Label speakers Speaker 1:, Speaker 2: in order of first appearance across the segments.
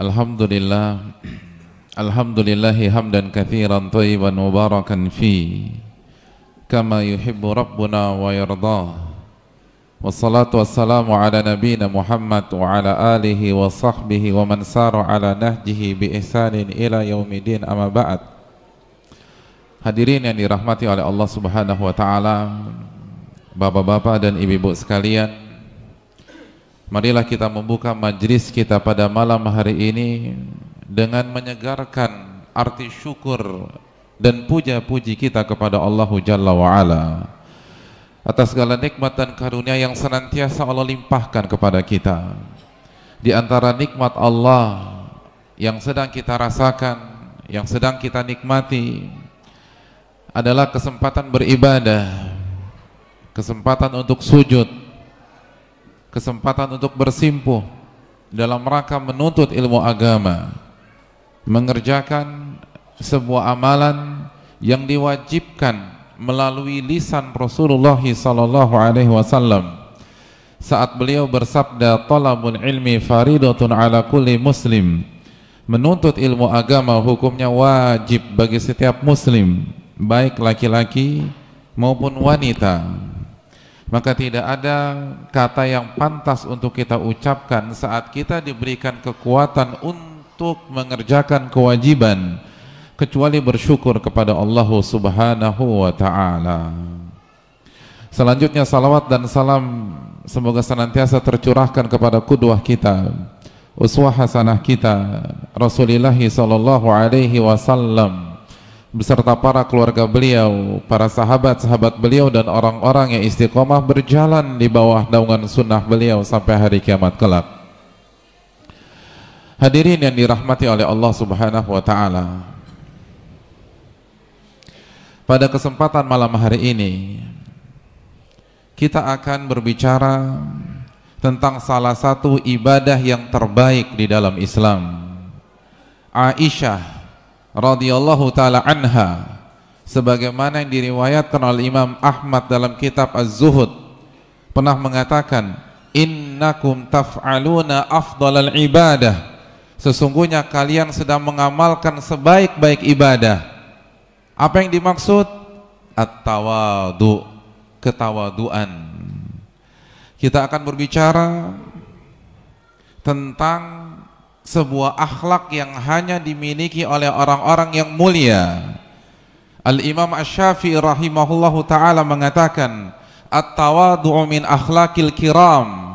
Speaker 1: Alhamdulillah Alhamdulillahi hamdan kathiran tayyiban mubarakan fi Kama yuhibbu Rabbuna wa yardah Wassalatu wassalamu ala nabina Muhammad wa ala alihi wa sahbihi wa man saru ala nahjihi bi ihsanin ila yaumidin amma ba'd Hadirin yang dirahmati oleh Allah subhanahu wa ta'ala Bapak-bapak dan ibu-ibu sekalian Marilah kita membuka majlis kita pada malam hari ini dengan menyegarkan arti syukur dan puja-puji kita kepada Allah Jalla wa'ala atas segala nikmat dan karunia yang senantiasa Allah limpahkan kepada kita di antara nikmat Allah yang sedang kita rasakan yang sedang kita nikmati adalah kesempatan beribadah kesempatan untuk sujud kesempatan untuk bersimpuh dalam rangka menuntut ilmu agama, mengerjakan sebuah amalan yang diwajibkan melalui lisan Rasulullah sallallahu alaihi wasallam saat beliau bersabda talabul ilmi faridatun ala kulli muslim menuntut ilmu agama hukumnya wajib bagi setiap muslim baik laki-laki maupun wanita maka tidak ada kata yang pantas untuk kita ucapkan saat kita diberikan kekuatan untuk mengerjakan kewajiban kecuali bersyukur kepada Allah Subhanahu wa taala. Selanjutnya salawat dan salam semoga senantiasa tercurahkan kepada kudwah kita, uswah hasanah kita, Rasulullah sallallahu alaihi wasallam beserta para keluarga beliau, para sahabat-sahabat beliau dan orang-orang yang istiqomah berjalan di bawah naungan sunnah beliau sampai hari kiamat kelak. Hadirin yang dirahmati oleh Allah Subhanahu wa taala. Pada kesempatan malam hari ini kita akan berbicara tentang salah satu ibadah yang terbaik di dalam Islam. Aisyah radhiyallahu taala anha sebagaimana yang diriwayatkan oleh Imam Ahmad dalam kitab Az-Zuhud pernah mengatakan innakum taf'aluna afdalal ibadah sesungguhnya kalian sedang mengamalkan sebaik-baik ibadah apa yang dimaksud at-tawadu ketawaduan kita akan berbicara tentang sebuah akhlak yang hanya dimiliki oleh orang-orang yang mulia. Al-Imam Asy-Syafi'i rahimahullahu taala mengatakan, at min akhlaqil kiram."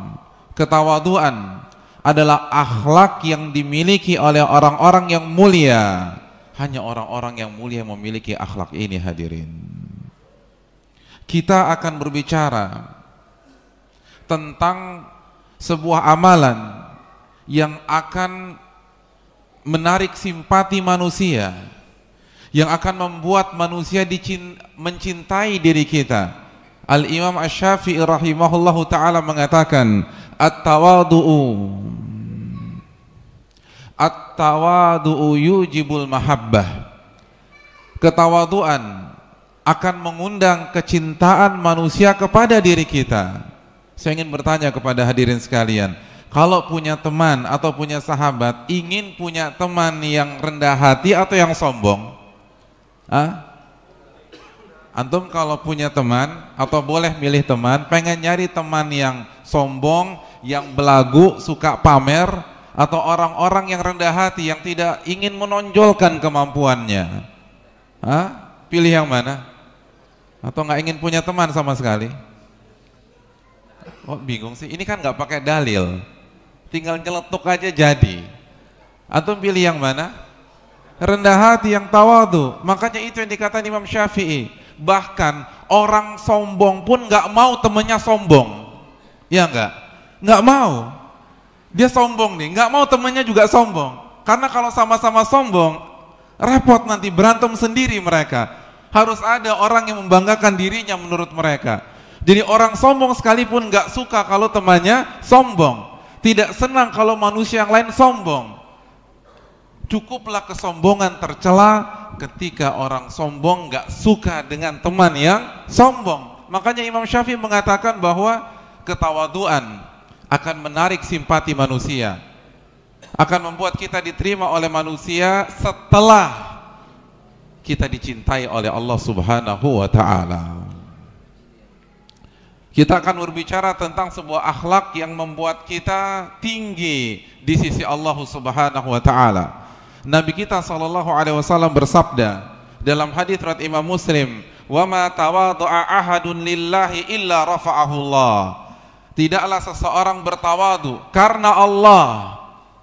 Speaker 1: Ketawaduan adalah akhlak yang dimiliki oleh orang-orang yang mulia. Hanya orang-orang yang mulia yang memiliki akhlak ini hadirin. Kita akan berbicara tentang sebuah amalan yang akan menarik simpati manusia, yang akan membuat manusia mencintai diri kita. Al-Imam Ash-Syafi'i rahimahullahu ta'ala mengatakan, At-tawadu'u At-tawadu'u yujibul mahabbah Ketawaduan akan mengundang kecintaan manusia kepada diri kita. Saya ingin bertanya kepada hadirin sekalian, kalau punya teman atau punya sahabat ingin punya teman yang rendah hati atau yang sombong Hah? antum kalau punya teman atau boleh milih teman pengen nyari teman yang sombong yang belagu suka pamer atau orang-orang yang rendah hati yang tidak ingin menonjolkan kemampuannya Hah? pilih yang mana atau nggak ingin punya teman sama sekali oh, bingung sih ini kan nggak pakai dalil tinggal nyeletuk aja jadi atau pilih yang mana rendah hati yang tawadu makanya itu yang dikatakan Imam Syafi'i bahkan orang sombong pun nggak mau temennya sombong ya nggak nggak mau dia sombong nih nggak mau temennya juga sombong karena kalau sama-sama sombong repot nanti berantem sendiri mereka harus ada orang yang membanggakan dirinya menurut mereka jadi orang sombong sekalipun nggak suka kalau temannya sombong tidak senang kalau manusia yang lain sombong. Cukuplah kesombongan tercela ketika orang sombong nggak suka dengan teman yang sombong. Makanya Imam Syafi'i mengatakan bahwa ketawaduan akan menarik simpati manusia. Akan membuat kita diterima oleh manusia setelah kita dicintai oleh Allah Subhanahu wa taala. Kita akan berbicara tentang sebuah akhlak yang membuat kita tinggi di sisi Allah Subhanahu wa taala. Nabi kita sallallahu alaihi wasallam bersabda dalam hadis riwayat Imam Muslim, "Wa ma tawadhu'a ahadun lillahi illa rafa'ahu Allah." Tidaklah seseorang bertawadu karena Allah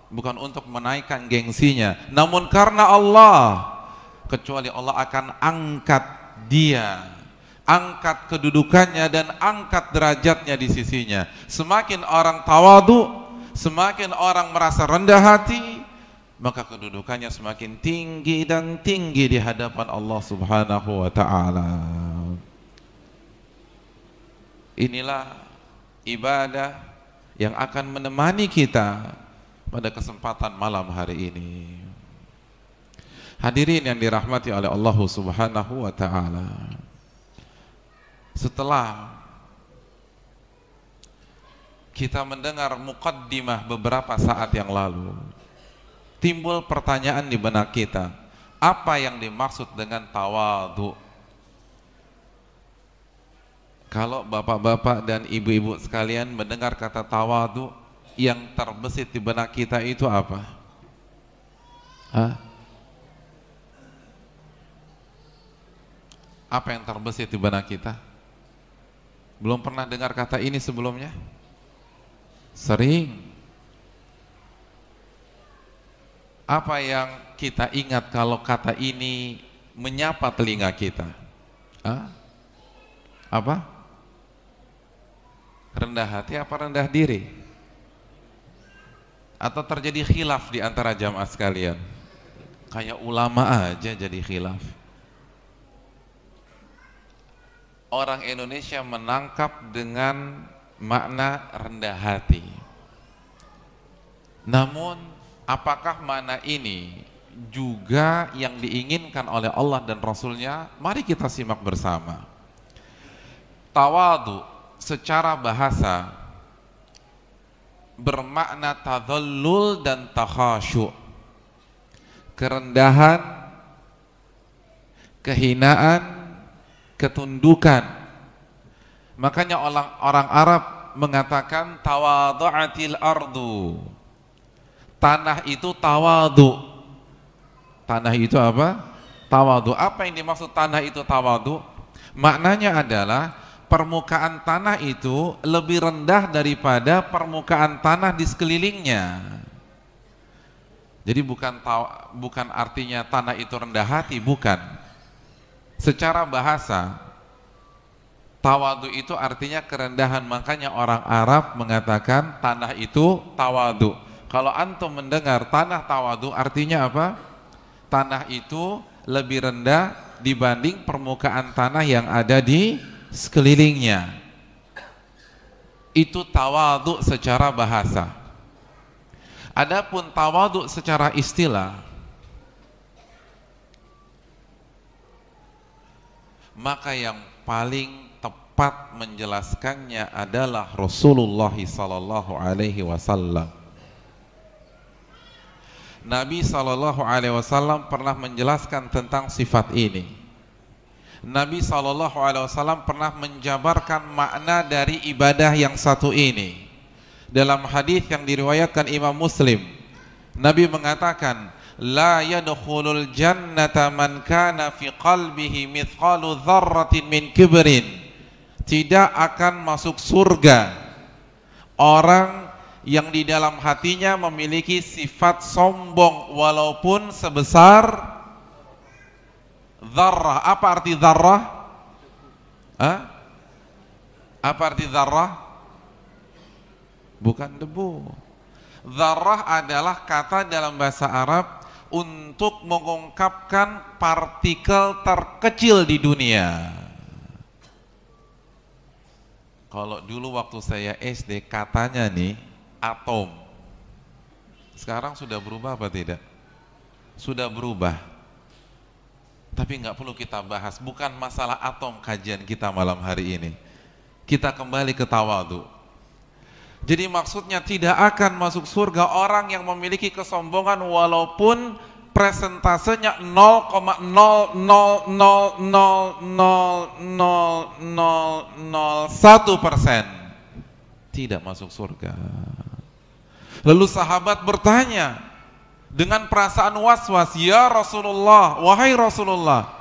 Speaker 1: bukan untuk menaikkan gengsinya, namun karena Allah kecuali Allah akan angkat dia angkat kedudukannya dan angkat derajatnya di sisinya. Semakin orang tawadu, semakin orang merasa rendah hati, maka kedudukannya semakin tinggi dan tinggi di hadapan Allah Subhanahu wa taala. Inilah ibadah yang akan menemani kita pada kesempatan malam hari ini. Hadirin yang dirahmati oleh Allah Subhanahu wa taala setelah kita mendengar mukaddimah beberapa saat yang lalu timbul pertanyaan di benak kita apa yang dimaksud dengan tawadu kalau bapak-bapak dan ibu-ibu sekalian mendengar kata tawadu yang terbesit di benak kita itu apa? Hah? Apa yang terbesit di benak kita? Belum pernah dengar kata ini sebelumnya? Sering. Apa yang kita ingat kalau kata ini menyapa telinga kita? Hah? Apa? Rendah hati apa rendah diri? Atau terjadi khilaf di antara jamaah sekalian? Kayak ulama aja jadi khilaf orang Indonesia menangkap dengan makna rendah hati. Namun, apakah makna ini juga yang diinginkan oleh Allah dan Rasulnya? Mari kita simak bersama. Tawadu secara bahasa bermakna tadallul dan takhasyu. Kerendahan, kehinaan, ketundukan. Makanya orang, orang Arab mengatakan tawadu'atil ardu. Tanah itu tawadu. Tanah itu apa? Tawadu. Apa yang dimaksud tanah itu tawadu? Maknanya adalah permukaan tanah itu lebih rendah daripada permukaan tanah di sekelilingnya. Jadi bukan bukan artinya tanah itu rendah hati, bukan. Secara bahasa, tawadu itu artinya kerendahan. Makanya orang Arab mengatakan tanah itu tawadu. Kalau antum mendengar tanah tawadu artinya apa? Tanah itu lebih rendah dibanding permukaan tanah yang ada di sekelilingnya. Itu tawadu secara bahasa. Adapun tawadu secara istilah maka yang paling tepat menjelaskannya adalah Rasulullah sallallahu alaihi wasallam. Nabi sallallahu alaihi wasallam pernah menjelaskan tentang sifat ini. Nabi sallallahu alaihi wasallam pernah menjabarkan makna dari ibadah yang satu ini. Dalam hadis yang diriwayatkan Imam Muslim, Nabi mengatakan, la yadkhulul jannata man kana fi qalbihi mithqalu dzarratin min kibrin tidak akan masuk surga orang yang di dalam hatinya memiliki sifat sombong walaupun sebesar zarrah apa arti zarrah? Hah? apa arti zarrah? bukan debu zarrah adalah kata dalam bahasa Arab untuk mengungkapkan partikel terkecil di dunia. Kalau dulu waktu saya SD katanya nih atom. Sekarang sudah berubah apa tidak? Sudah berubah. Tapi nggak perlu kita bahas, bukan masalah atom kajian kita malam hari ini. Kita kembali ke tawadu. Jadi maksudnya tidak akan masuk surga orang yang memiliki kesombongan walaupun presentasenya 0,000000001 persen tidak masuk surga. Lalu sahabat bertanya dengan perasaan was-was, ya Rasulullah, wahai Rasulullah,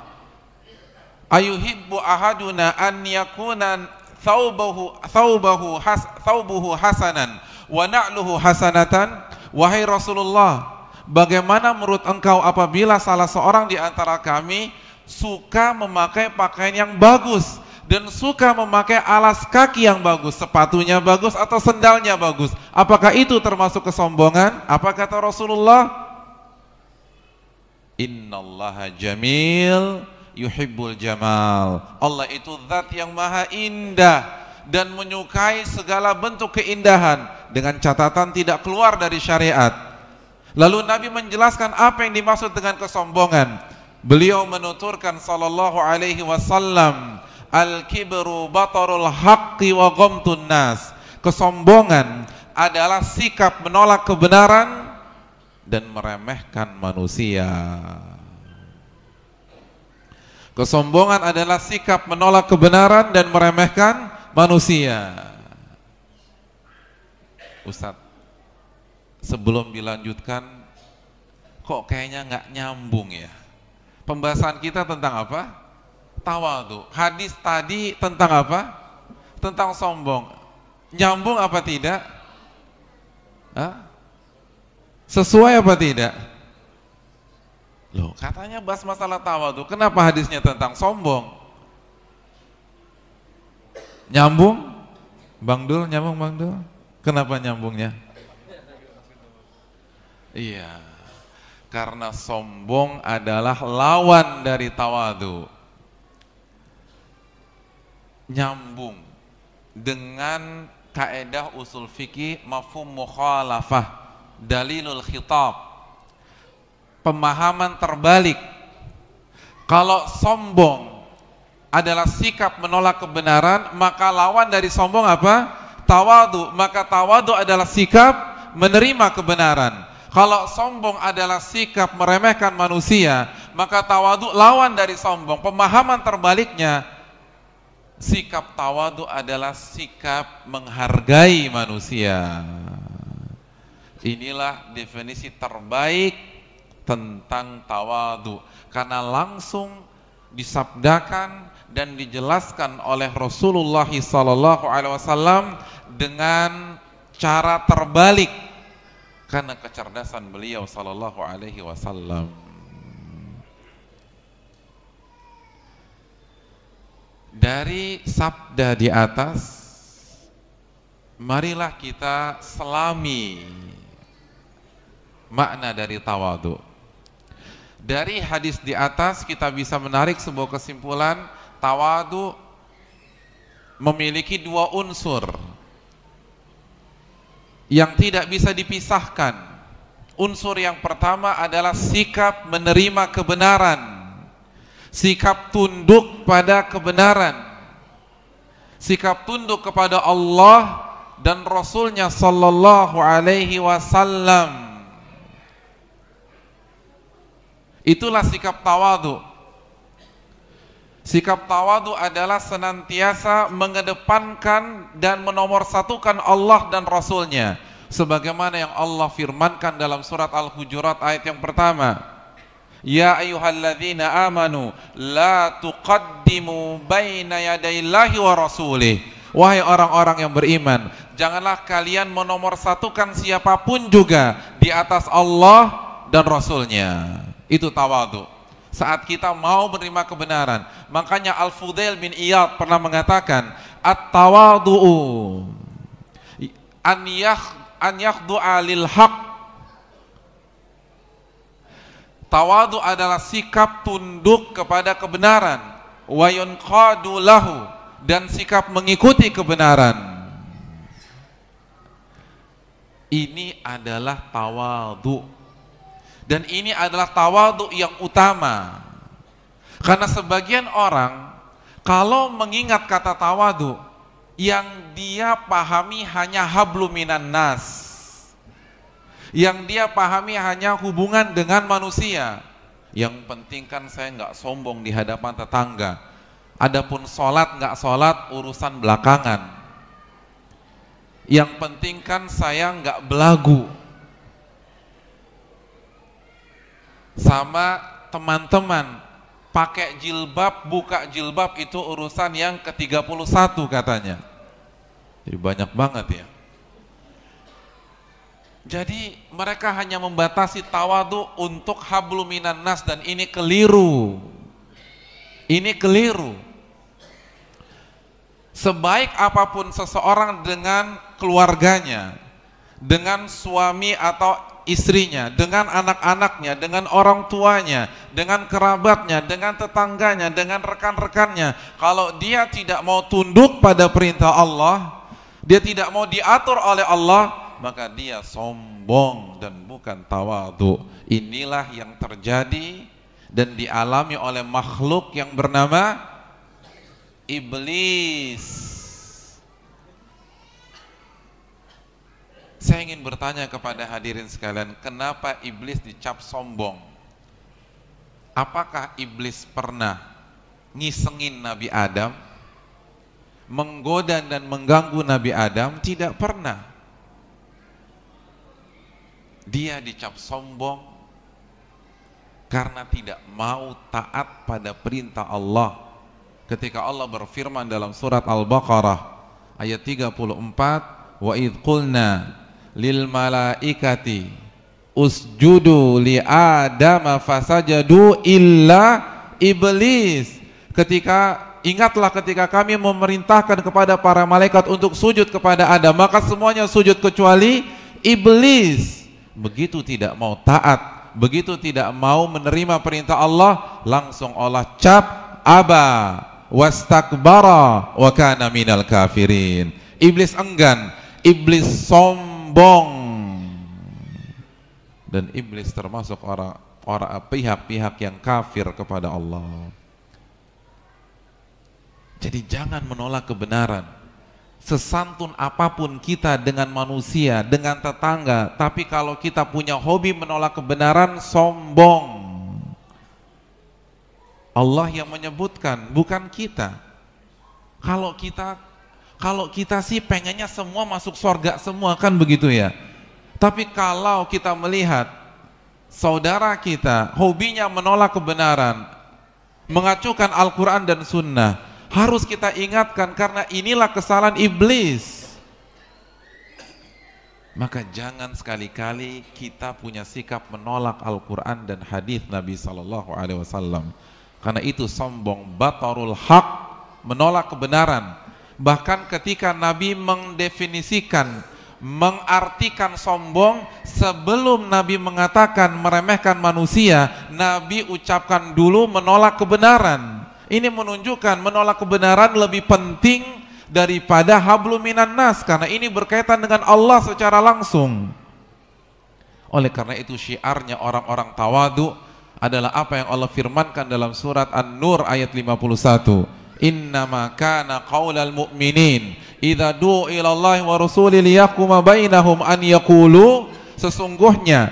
Speaker 1: ayuhibbu ahaduna an yakuna thawbahu thawbahu has, thawbuhu hasanan wa na'luhu hasanatan wahai Rasulullah bagaimana menurut engkau apabila salah seorang di antara kami suka memakai pakaian yang bagus dan suka memakai alas kaki yang bagus, sepatunya bagus atau sendalnya bagus. Apakah itu termasuk kesombongan? Apa kata Rasulullah? Innallaha jamil yuhibbul jamal. Allah itu zat yang maha indah dan menyukai segala bentuk keindahan dengan catatan tidak keluar dari syariat. Lalu Nabi menjelaskan apa yang dimaksud dengan kesombongan. Beliau menuturkan sallallahu alaihi wasallam, "Al-kibru batarul haqqi wa ghamtun nas." Kesombongan adalah sikap menolak kebenaran dan meremehkan manusia. Kesombongan adalah sikap menolak kebenaran dan meremehkan manusia. Ustadz, sebelum dilanjutkan, kok kayaknya nggak nyambung ya? Pembahasan kita tentang apa? Tawadu. Hadis tadi tentang apa? Tentang sombong. Nyambung apa tidak? Hah? Sesuai apa tidak? Loh, katanya bahas masalah tawadu. Kenapa hadisnya tentang sombong? Nyambung? Bang Dul, nyambung Bang Dul? Kenapa nyambungnya? Iya. Karena sombong adalah lawan dari tawadu. Nyambung dengan kaedah usul fikih mafhum mukhalafah dalilul khitab pemahaman terbalik. Kalau sombong adalah sikap menolak kebenaran, maka lawan dari sombong apa? Tawadu. Maka tawadu adalah sikap menerima kebenaran. Kalau sombong adalah sikap meremehkan manusia, maka tawadu lawan dari sombong. Pemahaman terbaliknya, sikap tawadu adalah sikap menghargai manusia. Inilah definisi terbaik tentang tawadu karena langsung disabdakan dan dijelaskan oleh Rasulullah Sallallahu Alaihi Wasallam dengan cara terbalik karena kecerdasan beliau Sallallahu Alaihi Wasallam. Dari sabda di atas, marilah kita selami makna dari tawadu dari hadis di atas kita bisa menarik sebuah kesimpulan tawadu memiliki dua unsur yang tidak bisa dipisahkan. Unsur yang pertama adalah sikap menerima kebenaran, sikap tunduk pada kebenaran, sikap tunduk kepada Allah dan Rasulnya Sallallahu Alaihi Wasallam. Itulah sikap tawadu. Sikap tawadu adalah senantiasa mengedepankan dan menomorsatukan Allah dan Rasulnya. Sebagaimana yang Allah firmankan dalam surat Al-Hujurat ayat yang pertama. Ya ayuhalladzina amanu la tuqaddimu baina yadayillahi wa rasulih. Wahai orang-orang yang beriman, janganlah kalian menomorsatukan siapapun juga di atas Allah dan Rasulnya. Itu tawadu. Saat kita mau menerima kebenaran. Makanya Al-Fudail bin Iyad pernah mengatakan, At-tawadu'u an, yakh, an yakhdu'a lil haq. Tawadu adalah sikap tunduk kepada kebenaran. Wa yunqadu lahu. Dan sikap mengikuti kebenaran. Ini adalah tawadu dan ini adalah tawadu yang utama. Karena sebagian orang kalau mengingat kata tawadu yang dia pahami hanya minan nas. Yang dia pahami hanya hubungan dengan manusia. Yang penting kan saya nggak sombong di hadapan tetangga. Adapun sholat nggak sholat urusan belakangan. Yang penting kan saya nggak belagu sama teman-teman pakai jilbab, buka jilbab itu urusan yang ke-31 katanya. Jadi banyak banget ya. Jadi mereka hanya membatasi tawadu untuk habluminan nas dan ini keliru. Ini keliru. Sebaik apapun seseorang dengan keluarganya, dengan suami atau istrinya, dengan anak-anaknya, dengan orang tuanya, dengan kerabatnya, dengan tetangganya, dengan rekan-rekannya. Kalau dia tidak mau tunduk pada perintah Allah, dia tidak mau diatur oleh Allah, maka dia sombong dan bukan tawadu.
Speaker 2: Inilah yang terjadi
Speaker 1: dan dialami oleh makhluk yang bernama iblis. Saya ingin bertanya kepada hadirin sekalian, kenapa iblis dicap sombong? Apakah iblis pernah ngisengin Nabi Adam? Menggoda dan mengganggu Nabi Adam? Tidak pernah. Dia dicap sombong karena tidak mau taat pada perintah Allah. Ketika Allah berfirman dalam surat Al-Baqarah ayat 34, "Wa idh qulna lil malaikati usjudu li adama fasajadu illa iblis ketika ingatlah ketika kami memerintahkan kepada para malaikat untuk sujud kepada Adam maka semuanya sujud kecuali iblis begitu tidak mau taat begitu tidak mau menerima perintah Allah langsung Allah cap aba wastakbara wa kana minal kafirin iblis enggan iblis sombong sombong dan iblis termasuk orang orang pihak-pihak yang kafir kepada Allah. Jadi jangan menolak kebenaran. Sesantun apapun kita dengan manusia, dengan tetangga, tapi kalau kita punya hobi menolak kebenaran, sombong. Allah yang menyebutkan, bukan kita. Kalau kita kalau kita sih pengennya semua masuk surga semua kan begitu ya. Tapi kalau kita melihat saudara kita hobinya menolak kebenaran, mengacukan Al-Quran dan Sunnah, harus kita ingatkan karena inilah kesalahan iblis. Maka jangan sekali-kali kita punya sikap menolak Al-Quran dan hadis Nabi Sallallahu Alaihi Wasallam. Karena itu sombong, batarul hak, menolak kebenaran. Bahkan ketika Nabi mendefinisikan, mengartikan sombong sebelum Nabi mengatakan meremehkan manusia, Nabi ucapkan dulu menolak kebenaran. Ini menunjukkan menolak kebenaran lebih penting daripada habluminan nas karena ini berkaitan dengan Allah secara langsung. Oleh karena itu syiarnya orang-orang tawadu adalah apa yang Allah firmankan dalam surat An-Nur ayat 51 innama kana qaulal mu'minin idza du'u ila wa rasuli liyakuma bainahum an yakulu sesungguhnya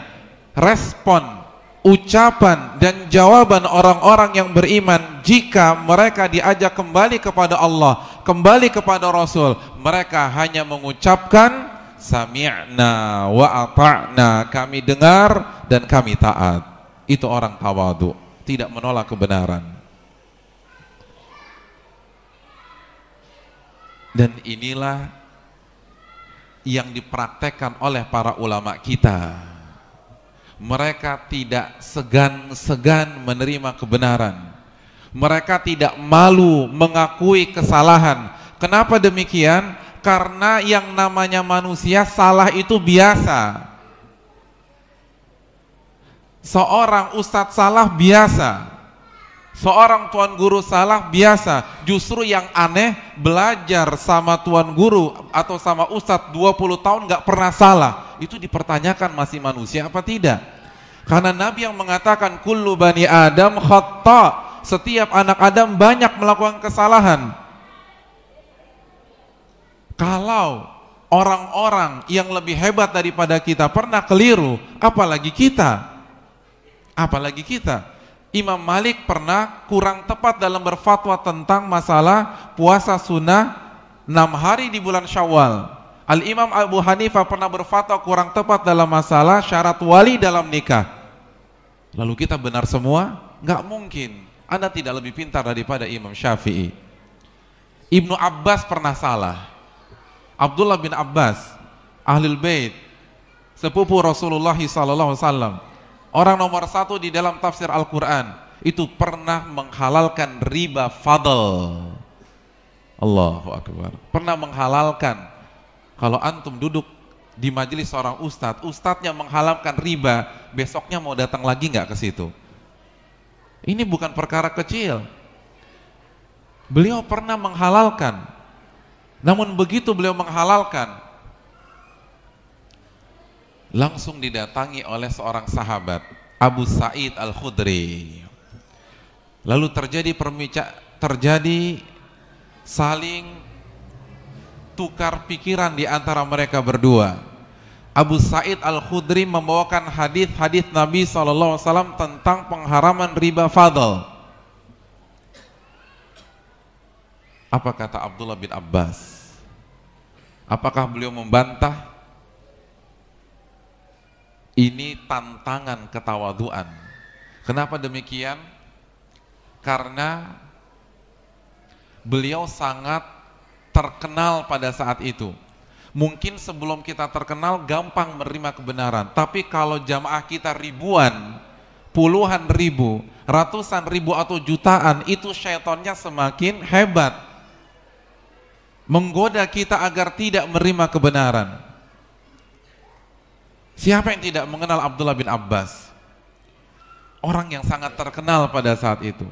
Speaker 1: respon ucapan dan jawaban orang-orang yang beriman jika mereka diajak kembali kepada Allah, kembali kepada Rasul, mereka hanya mengucapkan sami'na wa ata'na, kami dengar dan kami taat. Itu orang tawadu, tidak menolak kebenaran. Dan inilah yang dipraktekkan oleh para ulama kita. Mereka tidak segan-segan menerima kebenaran. Mereka tidak malu mengakui kesalahan. Kenapa demikian? Karena yang namanya manusia salah itu biasa. Seorang ustadz salah biasa Seorang tuan guru salah biasa, justru yang aneh belajar sama tuan guru atau sama ustadz 20 tahun gak pernah salah. Itu dipertanyakan masih manusia apa tidak? Karena Nabi yang mengatakan kullu bani Adam khata, setiap anak Adam banyak melakukan kesalahan. Kalau orang-orang yang lebih hebat daripada kita pernah keliru, apalagi kita. Apalagi kita Imam Malik pernah kurang tepat dalam berfatwa tentang masalah puasa sunnah 6 hari di bulan Syawal. Al-Imam Abu Hanifah pernah berfatwa kurang tepat dalam masalah syarat wali dalam nikah. Lalu kita benar semua? Nggak mungkin. Anda tidak lebih pintar daripada Imam Syafi'i. Ibnu Abbas pernah salah. Abdullah bin Abbas, Ahlul Bait, sepupu Rasulullah SAW, orang nomor satu di dalam tafsir Al-Quran itu pernah menghalalkan riba fadl Allahu Akbar pernah menghalalkan kalau antum duduk di majelis seorang ustad, ustadnya menghalalkan riba, besoknya mau datang lagi nggak ke situ? Ini bukan perkara kecil. Beliau pernah menghalalkan, namun begitu beliau menghalalkan, langsung didatangi oleh seorang sahabat Abu Said Al Khudri. Lalu terjadi permica terjadi saling tukar pikiran di antara mereka berdua. Abu Said Al Khudri membawakan hadis-hadis Nabi saw tentang pengharaman riba fadl. Apa kata Abdullah bin Abbas? Apakah beliau membantah? Ini tantangan ketawaduan. Kenapa demikian? Karena beliau sangat terkenal pada saat itu. Mungkin sebelum kita terkenal gampang menerima kebenaran, tapi kalau jamaah kita ribuan, puluhan ribu, ratusan ribu atau jutaan, itu syaitannya semakin hebat. Menggoda kita agar tidak menerima kebenaran. Siapa yang tidak mengenal Abdullah bin Abbas? Orang yang sangat terkenal pada saat itu.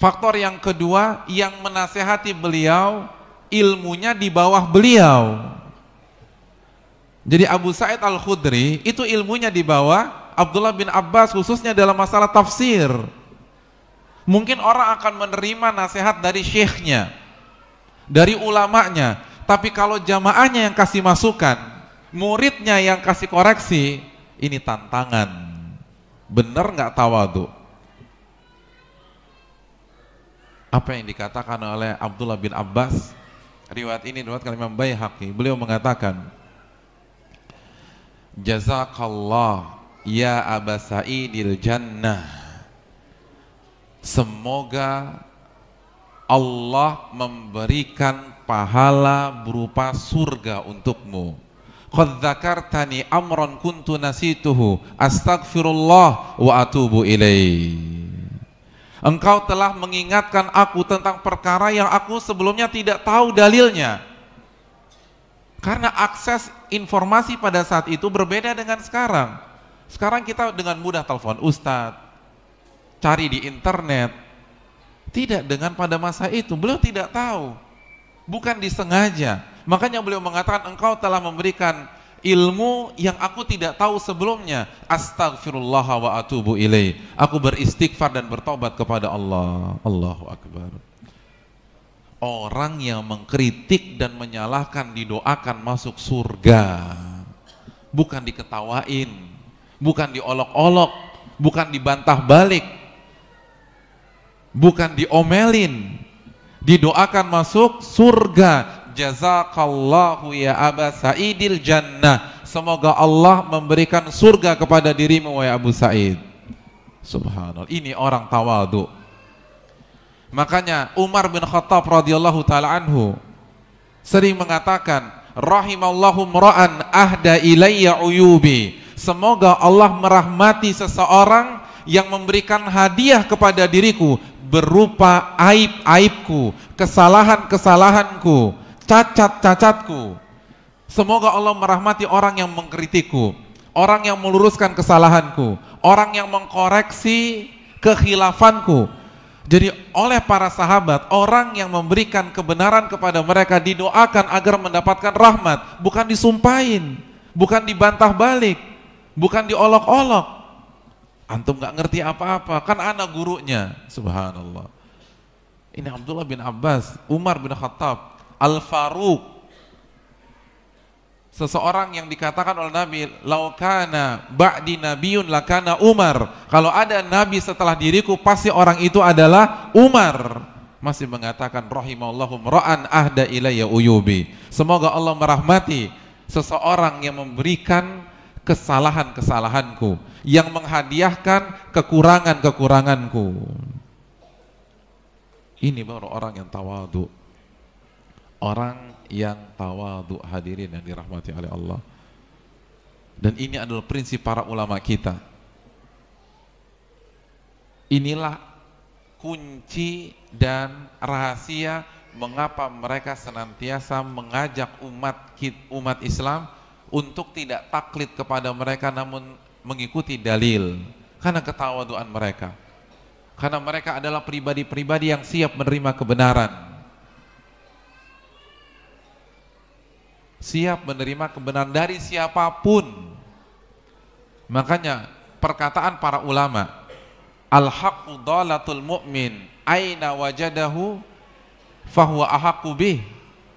Speaker 1: Faktor yang kedua yang menasehati beliau ilmunya di bawah beliau. Jadi Abu Said Al-Khudri itu ilmunya di bawah Abdullah bin Abbas khususnya dalam masalah tafsir. Mungkin orang akan menerima nasihat dari syekhnya, dari ulamanya, tapi kalau jamaahnya yang kasih masukan, muridnya yang kasih koreksi ini tantangan bener nggak tawadu apa yang dikatakan oleh Abdullah bin Abbas riwayat ini riwayat Imam Baihaqi beliau mengatakan jazakallah ya Aba Jannah semoga Allah memberikan pahala berupa surga untukmu qad dzakartani kuntu nasituhu astaghfirullah wa atubu ilaih engkau telah mengingatkan aku tentang perkara yang aku sebelumnya tidak tahu dalilnya karena akses informasi pada saat itu berbeda dengan sekarang sekarang kita dengan mudah telepon ustadz cari di internet tidak dengan pada masa itu beliau tidak tahu bukan disengaja Makanya beliau mengatakan engkau telah memberikan ilmu yang aku tidak tahu sebelumnya. Astagfirullah wa atubu ilaih. Aku beristighfar dan bertobat kepada Allah. Allahu Akbar. Orang yang mengkritik dan menyalahkan didoakan masuk surga. Bukan diketawain, bukan diolok-olok, bukan dibantah balik, bukan diomelin, didoakan masuk surga jazakallahu ya Aba Sa'idil jannah. Semoga Allah memberikan surga kepada dirimu wahai Abu Sa'id. Subhanallah. Ini orang tawadu. Makanya Umar bin Khattab radhiyallahu taala anhu sering mengatakan, "Rahimallahu mra'an ahda ilayya uyubi." Semoga Allah merahmati seseorang yang memberikan hadiah kepada diriku berupa aib-aibku, kesalahan-kesalahanku cacat-cacatku. Semoga Allah merahmati orang yang mengkritikku, orang yang meluruskan kesalahanku, orang yang mengkoreksi kekhilafanku. Jadi oleh para sahabat, orang yang memberikan kebenaran kepada mereka didoakan agar mendapatkan rahmat, bukan disumpahin, bukan dibantah balik, bukan diolok-olok. Antum gak ngerti apa-apa, kan anak gurunya, subhanallah. Ini Abdullah bin Abbas, Umar bin Khattab, Al-Faruq seseorang yang dikatakan oleh Nabi laukana ba'di nabiyun lakana Umar kalau ada Nabi setelah diriku pasti orang itu adalah Umar masih mengatakan rohimahullahum ra'an ahda ilayya uyubi semoga Allah merahmati seseorang yang memberikan kesalahan-kesalahanku yang menghadiahkan kekurangan-kekuranganku ini baru orang yang tawaduk orang yang tawadhu hadirin yang dirahmati oleh Allah. Dan ini adalah prinsip para ulama kita. Inilah kunci dan rahasia mengapa mereka senantiasa mengajak umat umat Islam untuk tidak taklid kepada mereka namun mengikuti dalil karena ketawaduan mereka. Karena mereka adalah pribadi-pribadi yang siap menerima kebenaran siap menerima kebenaran dari siapapun. Makanya perkataan para ulama, al-haqqu dalatul mu'min aina wajadahu fahuwa ahaqqu bih.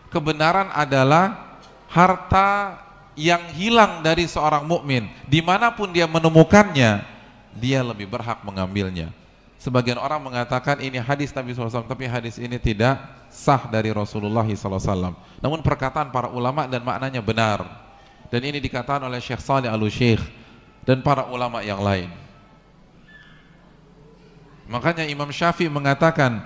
Speaker 1: Kebenaran adalah harta yang hilang dari seorang mukmin, dimanapun dia menemukannya, dia lebih berhak mengambilnya. Sebagian orang mengatakan ini hadis Nabi SAW, tapi hadis ini tidak sah dari Rasulullah SAW. Namun perkataan para ulama dan maknanya benar. Dan ini dikatakan oleh Syekh Salih al Syekh dan para ulama yang lain. Makanya Imam Syafi'i mengatakan,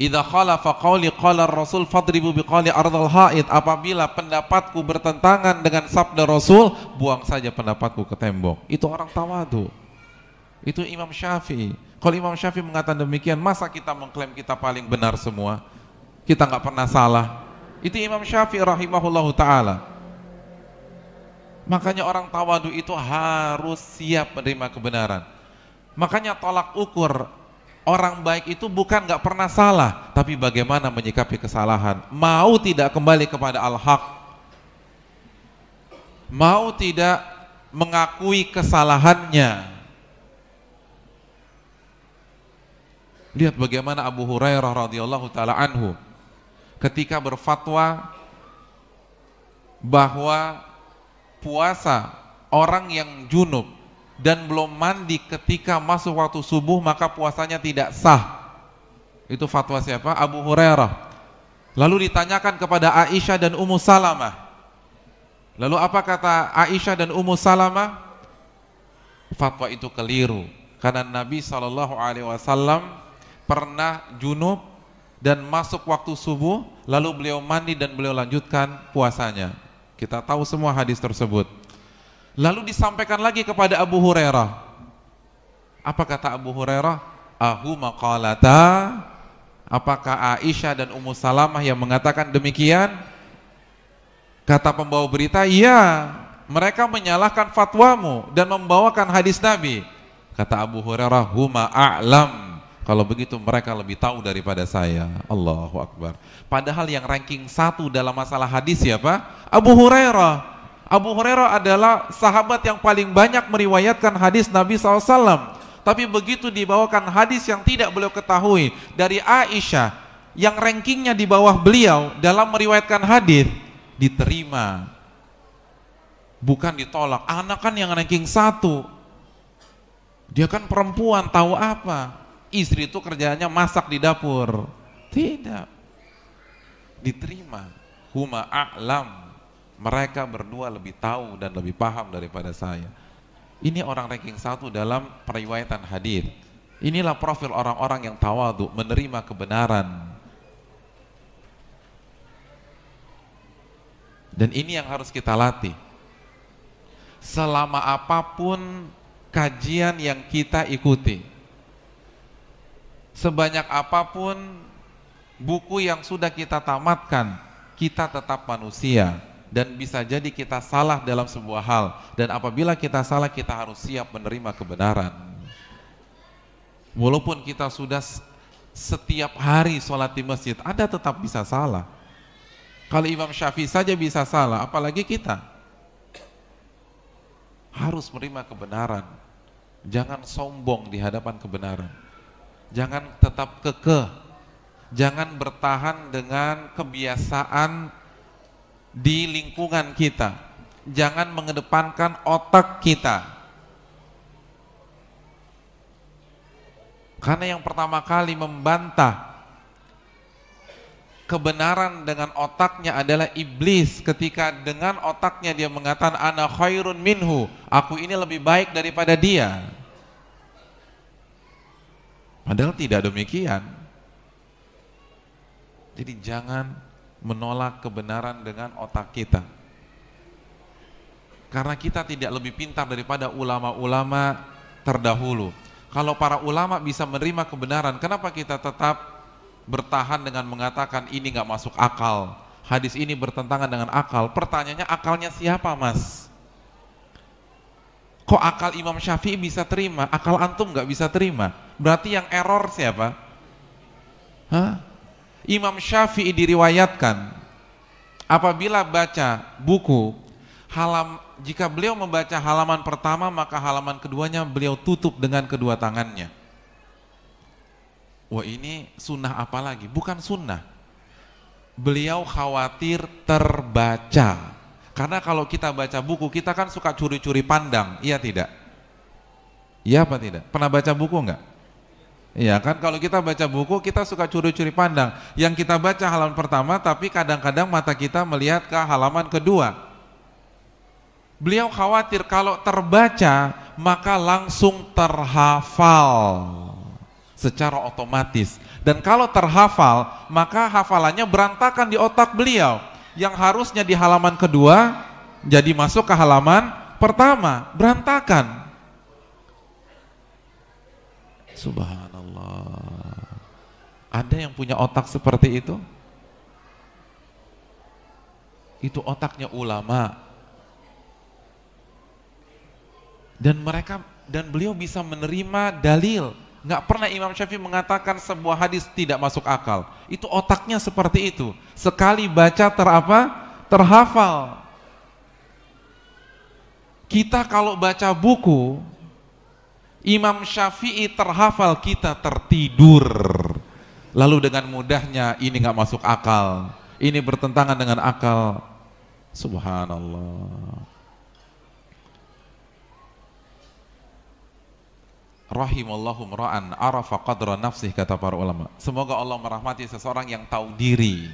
Speaker 1: "Idza khalafa qawli qala Rasul fadribu biqali ardhal haid." Apabila pendapatku bertentangan dengan sabda Rasul, buang saja pendapatku ke tembok. Itu orang tawadu. Itu Imam Syafi'i. Kalau Imam Syafi'i mengatakan demikian, masa kita mengklaim kita paling benar semua? Kita nggak pernah salah. Itu Imam Syafi'i rahimahullah taala. Makanya orang tawadu itu harus siap menerima kebenaran. Makanya tolak ukur orang baik itu bukan nggak pernah salah, tapi bagaimana menyikapi kesalahan. Mau tidak kembali kepada al-haq, mau tidak mengakui kesalahannya, Lihat bagaimana Abu Hurairah radhiyallahu taala anhu ketika berfatwa bahwa puasa orang yang junub dan belum mandi ketika masuk waktu subuh maka puasanya tidak sah. Itu fatwa siapa? Abu Hurairah. Lalu ditanyakan kepada Aisyah dan Ummu Salamah. Lalu apa kata Aisyah dan Ummu Salamah? Fatwa itu keliru karena Nabi Shallallahu alaihi wasallam pernah junub dan masuk waktu subuh lalu beliau mandi dan beliau lanjutkan puasanya. Kita tahu semua hadis tersebut. Lalu disampaikan lagi kepada Abu Hurairah. Apa kata Abu Hurairah? Ahu maqalata Apakah Aisyah dan Ummu Salamah yang mengatakan demikian? Kata pembawa berita, iya mereka menyalahkan fatwamu dan membawakan hadis Nabi." Kata Abu Hurairah, "Huma a'lam." Kalau begitu mereka lebih tahu daripada saya. Allahu Akbar. Padahal yang ranking satu dalam masalah hadis siapa? Abu Hurairah. Abu Hurairah adalah sahabat yang paling banyak meriwayatkan hadis Nabi SAW. Tapi begitu dibawakan hadis yang tidak beliau ketahui dari Aisyah yang rankingnya di bawah beliau dalam meriwayatkan hadis diterima. Bukan ditolak. Anak kan yang ranking satu. Dia kan perempuan, tahu apa? istri itu kerjanya masak di dapur. Tidak. Diterima. Huma a'lam. Mereka berdua lebih tahu dan lebih paham daripada saya. Ini orang ranking satu dalam periwayatan hadir. Inilah profil orang-orang yang tawadu, menerima kebenaran. Dan ini yang harus kita latih. Selama apapun kajian yang kita ikuti, sebanyak apapun buku yang sudah kita tamatkan, kita tetap manusia dan bisa jadi kita salah dalam sebuah hal dan apabila kita salah kita harus siap menerima kebenaran. Walaupun kita sudah setiap hari sholat di masjid, ada tetap bisa salah. Kalau Imam Syafi'i saja bisa salah, apalagi kita. Harus menerima kebenaran. Jangan sombong di hadapan kebenaran. Jangan tetap keke, Jangan bertahan dengan kebiasaan di lingkungan kita. Jangan mengedepankan otak kita. Karena yang pertama kali membantah kebenaran dengan otaknya adalah iblis ketika dengan otaknya dia mengatakan ana khairun minhu, aku ini lebih baik daripada dia. Padahal tidak demikian. Jadi jangan menolak kebenaran dengan otak kita. Karena kita tidak lebih pintar daripada ulama-ulama terdahulu. Kalau para ulama bisa menerima kebenaran, kenapa kita tetap bertahan dengan mengatakan ini nggak masuk akal? Hadis ini bertentangan dengan akal. Pertanyaannya akalnya siapa, Mas? Kok akal Imam Syafi'i bisa terima, akal antum nggak bisa terima? Berarti yang error siapa? Hah? Imam Syafi'i diriwayatkan apabila baca buku halam jika beliau membaca halaman pertama maka halaman keduanya beliau tutup dengan kedua tangannya. Wah ini sunnah apa lagi? Bukan sunnah. Beliau khawatir terbaca. Karena kalau kita baca buku, kita kan suka curi-curi pandang, iya tidak? Iya apa tidak? Pernah baca buku enggak? Iya kan kalau kita baca buku kita suka curi-curi pandang. Yang kita baca halaman pertama tapi kadang-kadang mata kita melihat ke halaman kedua. Beliau khawatir kalau terbaca maka langsung terhafal secara otomatis. Dan kalau terhafal maka hafalannya berantakan di otak beliau yang harusnya di halaman kedua jadi masuk ke halaman pertama, berantakan. Subhanallah. Ada yang punya otak seperti itu? Itu otaknya ulama. Dan mereka dan beliau bisa menerima dalil Nggak pernah Imam Syafi'i mengatakan sebuah hadis tidak masuk akal. Itu otaknya seperti itu. Sekali baca terapa? Terhafal. Kita kalau baca buku, Imam Syafi'i terhafal kita tertidur. Lalu dengan mudahnya ini nggak masuk akal. Ini bertentangan dengan akal. Subhanallah. rahimallahu mra'an arafa qadra nafsih kata para ulama. Semoga Allah merahmati seseorang yang tahu diri.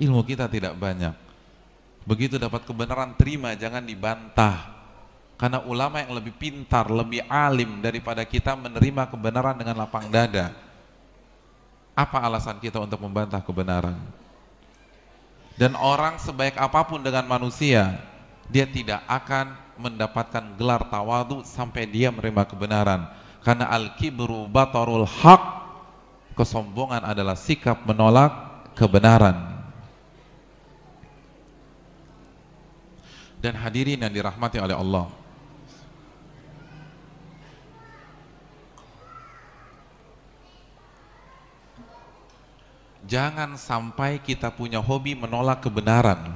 Speaker 1: Ilmu kita tidak banyak. Begitu dapat kebenaran terima jangan dibantah. Karena ulama yang lebih pintar, lebih alim daripada kita menerima kebenaran dengan lapang dada. Apa alasan kita untuk membantah kebenaran? Dan orang sebaik apapun dengan manusia, dia tidak akan mendapatkan gelar tawadu sampai dia menerima kebenaran karena al-kibru batarul haq. Kesombongan adalah sikap menolak kebenaran. Dan hadirin yang dirahmati oleh Allah. Jangan sampai kita punya hobi menolak kebenaran.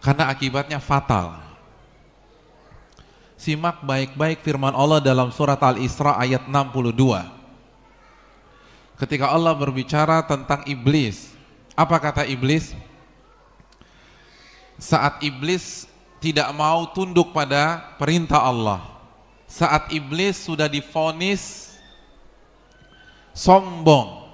Speaker 1: Karena akibatnya fatal. Simak baik-baik firman Allah dalam surat Al-Isra ayat 62. Ketika Allah berbicara tentang iblis, apa kata iblis? Saat iblis tidak mau tunduk pada perintah Allah. Saat iblis sudah difonis sombong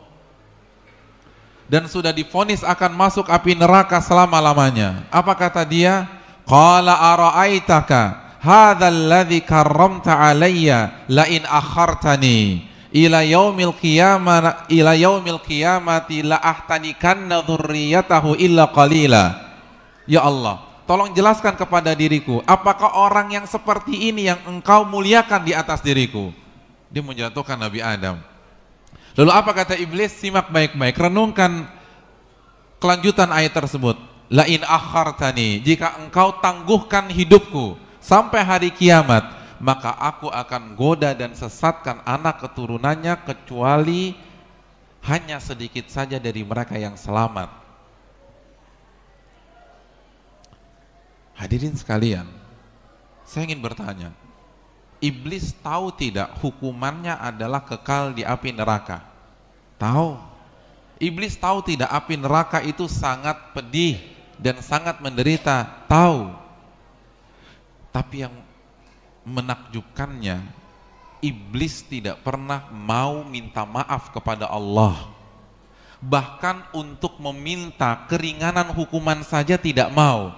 Speaker 1: dan sudah difonis akan masuk api neraka selama-lamanya. Apa kata dia? Qala ara'aitaka hadzal ladzi karramta alayya la in akhartani ila yaumil qiyamah ila yaumil qiyamati la ahtanikanna dzurriyyatahu illa ya Allah tolong jelaskan kepada diriku apakah orang yang seperti ini yang engkau muliakan di atas diriku dia menjatuhkan Nabi Adam lalu apa kata iblis simak baik-baik renungkan kelanjutan ayat tersebut la in akhartani jika engkau tangguhkan hidupku sampai hari kiamat, maka aku akan goda dan sesatkan anak keturunannya kecuali hanya sedikit saja dari mereka yang selamat. Hadirin sekalian, saya ingin bertanya, iblis tahu tidak hukumannya adalah kekal di api neraka? Tahu. Iblis tahu tidak api neraka itu sangat pedih dan sangat menderita? Tahu. Tapi yang menakjubkannya, iblis tidak pernah mau minta maaf kepada Allah. Bahkan untuk meminta keringanan hukuman saja tidak mau.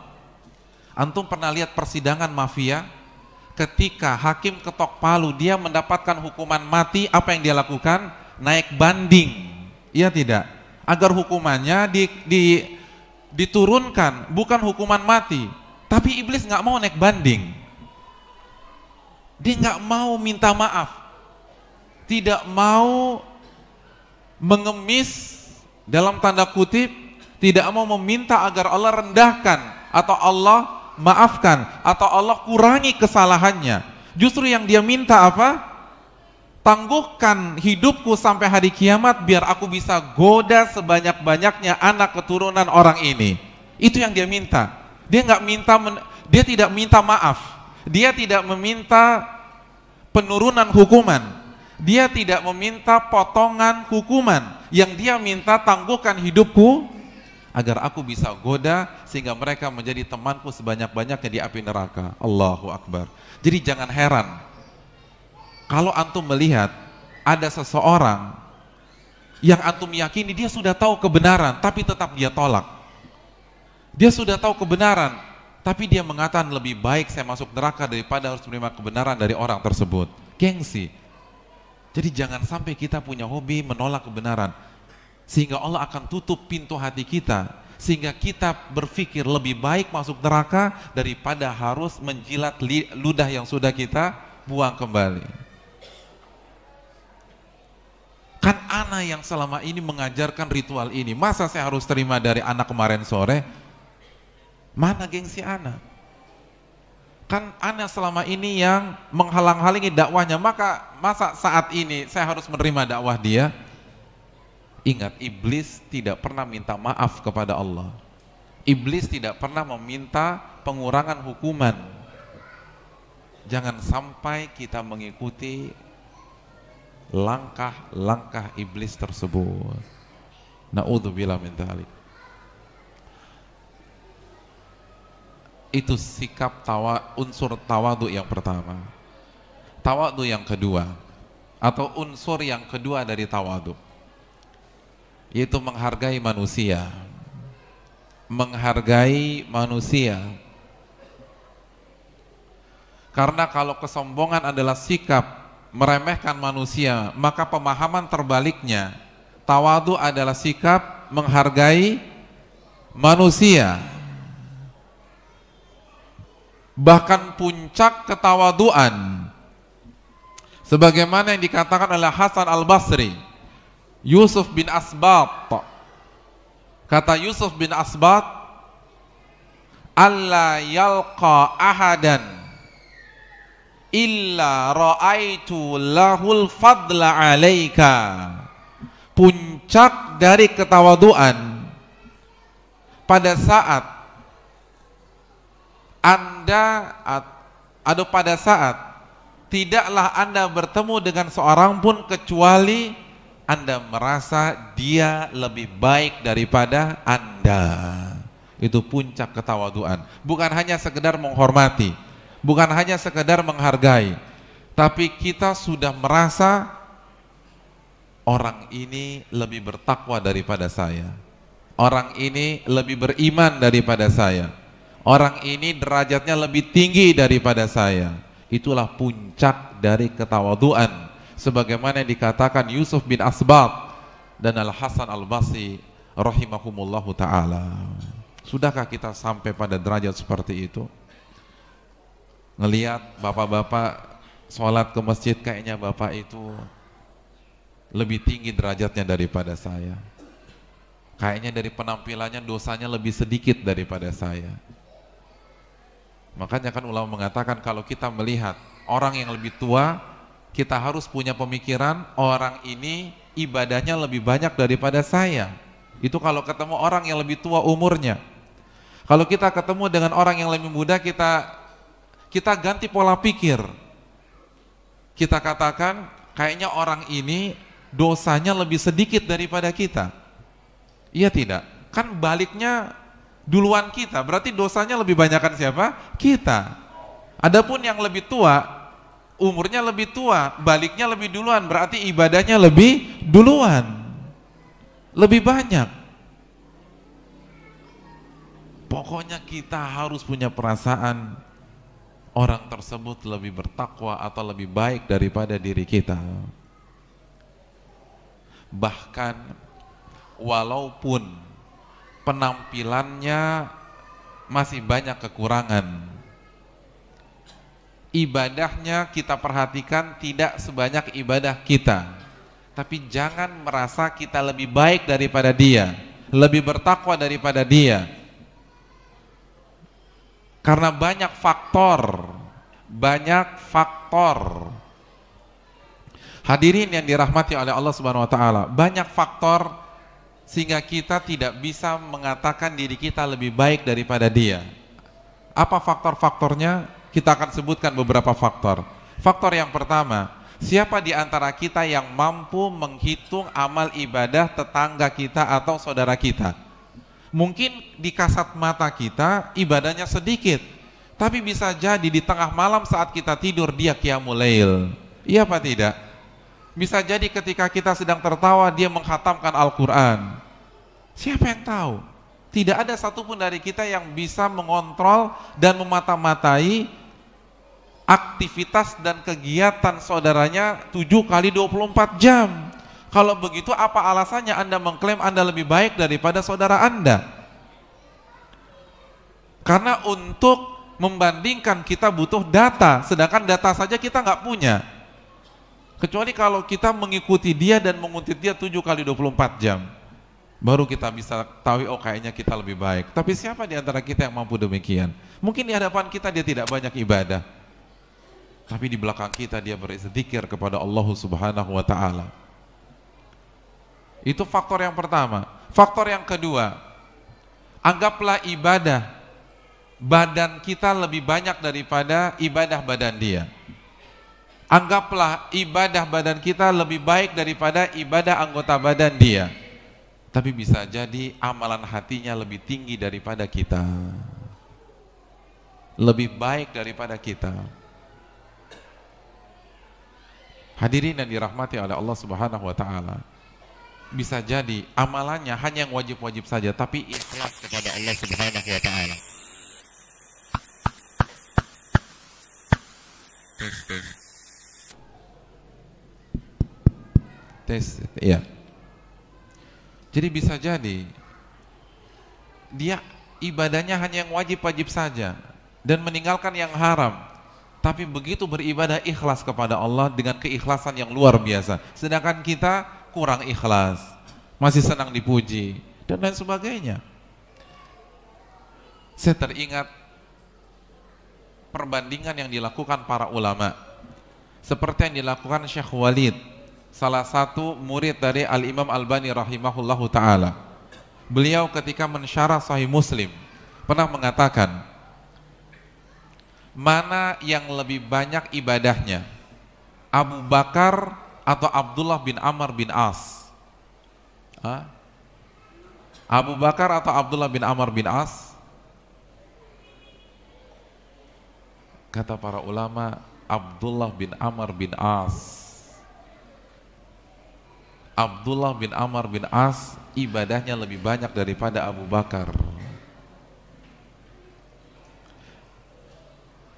Speaker 1: Antum pernah lihat persidangan mafia? Ketika hakim ketok palu, dia mendapatkan hukuman mati, apa yang dia lakukan? Naik banding. Iya tidak? Agar hukumannya di, di, diturunkan, bukan hukuman mati tapi iblis nggak mau naik banding. Dia nggak mau minta maaf. Tidak mau mengemis dalam tanda kutip, tidak mau meminta agar Allah rendahkan atau Allah maafkan atau Allah kurangi kesalahannya. Justru yang dia minta apa? tangguhkan hidupku sampai hari kiamat biar aku bisa goda sebanyak-banyaknya anak keturunan orang ini. Itu yang dia minta. Dia nggak minta men, dia tidak minta maaf. Dia tidak meminta penurunan hukuman. Dia tidak meminta potongan hukuman. Yang dia minta tangguhkan hidupku agar aku bisa goda sehingga mereka menjadi temanku sebanyak-banyaknya di api neraka. Allahu Akbar. Jadi jangan heran kalau antum melihat ada seseorang yang antum yakini dia sudah tahu kebenaran tapi tetap dia tolak. Dia sudah tahu kebenaran, tapi dia mengatakan lebih baik saya masuk neraka daripada harus menerima kebenaran dari orang tersebut. Gengsi. Jadi jangan sampai kita punya hobi menolak kebenaran. Sehingga Allah akan tutup pintu hati kita. Sehingga kita berpikir lebih baik masuk neraka daripada harus menjilat ludah yang sudah kita buang kembali. Kan anak yang selama ini mengajarkan ritual ini, masa saya harus terima dari anak kemarin sore? Mana gengsi anak? Kan anak selama ini yang menghalang-halangi dakwahnya, maka masa saat ini saya harus menerima dakwah dia? Ingat, iblis tidak pernah minta maaf kepada Allah. Iblis tidak pernah meminta pengurangan hukuman. Jangan sampai kita mengikuti langkah-langkah iblis tersebut. Na'udzubillah min dzalik. Itu sikap tawa, unsur tawadu yang pertama. Tawadu yang kedua atau unsur yang kedua dari tawadu yaitu menghargai manusia. Menghargai manusia. Karena kalau kesombongan adalah sikap meremehkan manusia, maka pemahaman terbaliknya, tawadu adalah sikap menghargai manusia bahkan puncak ketawaduan sebagaimana yang dikatakan oleh Hasan Al-Basri Yusuf bin Asbat kata Yusuf bin Asbat Allah yalqa ahadan illa ra'aitu lahul fadla alaika puncak dari ketawaduan pada saat anda atau pada saat tidaklah Anda bertemu dengan seorang pun kecuali Anda merasa dia lebih baik daripada Anda. Itu puncak ketawaduan. Bukan hanya sekedar menghormati, bukan hanya sekedar menghargai, tapi kita sudah merasa orang ini lebih bertakwa daripada saya. Orang ini lebih beriman daripada saya Orang ini derajatnya lebih tinggi daripada saya. Itulah puncak dari ketawaduan. Sebagaimana yang dikatakan Yusuf bin Asbab dan Al-Hasan Al-Basri rahimahumullahu ta'ala. Sudahkah kita sampai pada derajat seperti itu? Ngeliat bapak-bapak sholat ke masjid kayaknya bapak itu lebih tinggi derajatnya daripada saya. Kayaknya dari penampilannya dosanya lebih sedikit daripada saya Makanya kan ulama mengatakan kalau kita melihat orang yang lebih tua, kita harus punya pemikiran orang ini ibadahnya lebih banyak daripada saya. Itu kalau ketemu orang yang lebih tua umurnya. Kalau kita ketemu dengan orang yang lebih muda, kita kita ganti pola pikir. Kita katakan kayaknya orang ini dosanya lebih sedikit daripada kita. Iya tidak? Kan baliknya duluan kita, berarti dosanya lebih banyakkan siapa? Kita. Adapun yang lebih tua, umurnya lebih tua, baliknya lebih duluan, berarti ibadahnya lebih duluan. Lebih banyak. Pokoknya kita harus punya perasaan orang tersebut lebih bertakwa atau lebih baik daripada diri kita. Bahkan walaupun penampilannya masih banyak kekurangan. Ibadahnya kita perhatikan tidak sebanyak ibadah kita. Tapi jangan merasa kita lebih baik daripada dia, lebih bertakwa daripada dia. Karena banyak faktor, banyak faktor. Hadirin yang dirahmati oleh Allah Subhanahu wa taala, banyak faktor sehingga kita tidak bisa mengatakan diri kita lebih baik daripada dia. Apa faktor-faktornya? Kita akan sebutkan beberapa faktor. Faktor yang pertama, siapa di antara kita yang mampu menghitung amal ibadah tetangga kita atau saudara kita? Mungkin di kasat mata kita ibadahnya sedikit, tapi bisa jadi di tengah malam saat kita tidur dia kiamulail. Iya apa tidak? Bisa jadi ketika kita sedang tertawa dia menghatamkan Al-Quran. Siapa yang tahu? Tidak ada satupun dari kita yang bisa mengontrol dan memata-matai aktivitas dan kegiatan saudaranya 7 kali 24 jam. Kalau begitu apa alasannya Anda mengklaim Anda lebih baik daripada saudara Anda? Karena untuk membandingkan kita butuh data, sedangkan data saja kita nggak punya. Kecuali kalau kita mengikuti dia dan menguntit dia 7 kali 24 jam. Baru kita bisa tahu oh kayaknya kita lebih baik. Tapi siapa di antara kita yang mampu demikian? Mungkin di hadapan kita dia tidak banyak ibadah. Tapi di belakang kita dia berzikir kepada Allah Subhanahu wa taala. Itu faktor yang pertama. Faktor yang kedua, anggaplah ibadah badan kita lebih banyak daripada ibadah badan dia. Anggaplah ibadah badan kita lebih baik daripada ibadah anggota badan dia. Tapi bisa jadi amalan hatinya lebih tinggi daripada kita. Lebih baik daripada kita. Hadirin yang dirahmati oleh Allah Subhanahu wa taala. Bisa jadi amalannya hanya yang wajib-wajib saja tapi ikhlas kepada Allah Subhanahu wa taala. Tes tes tes ya jadi bisa jadi dia ibadahnya hanya yang wajib-wajib saja dan meninggalkan yang haram tapi begitu beribadah ikhlas kepada Allah dengan keikhlasan yang luar biasa sedangkan kita kurang ikhlas masih senang dipuji dan lain sebagainya saya teringat perbandingan yang dilakukan para ulama seperti yang dilakukan Syekh Walid salah satu murid dari Al-Imam Al-Bani rahimahullahu taala. Beliau ketika mensyarah Sahih Muslim pernah mengatakan mana yang lebih banyak ibadahnya? Abu Bakar atau Abdullah bin Amr bin As? Hah? Abu Bakar atau Abdullah bin Amr bin As? Kata para ulama, Abdullah bin Amr bin As Abdullah bin Amr bin As ibadahnya lebih banyak daripada Abu Bakar.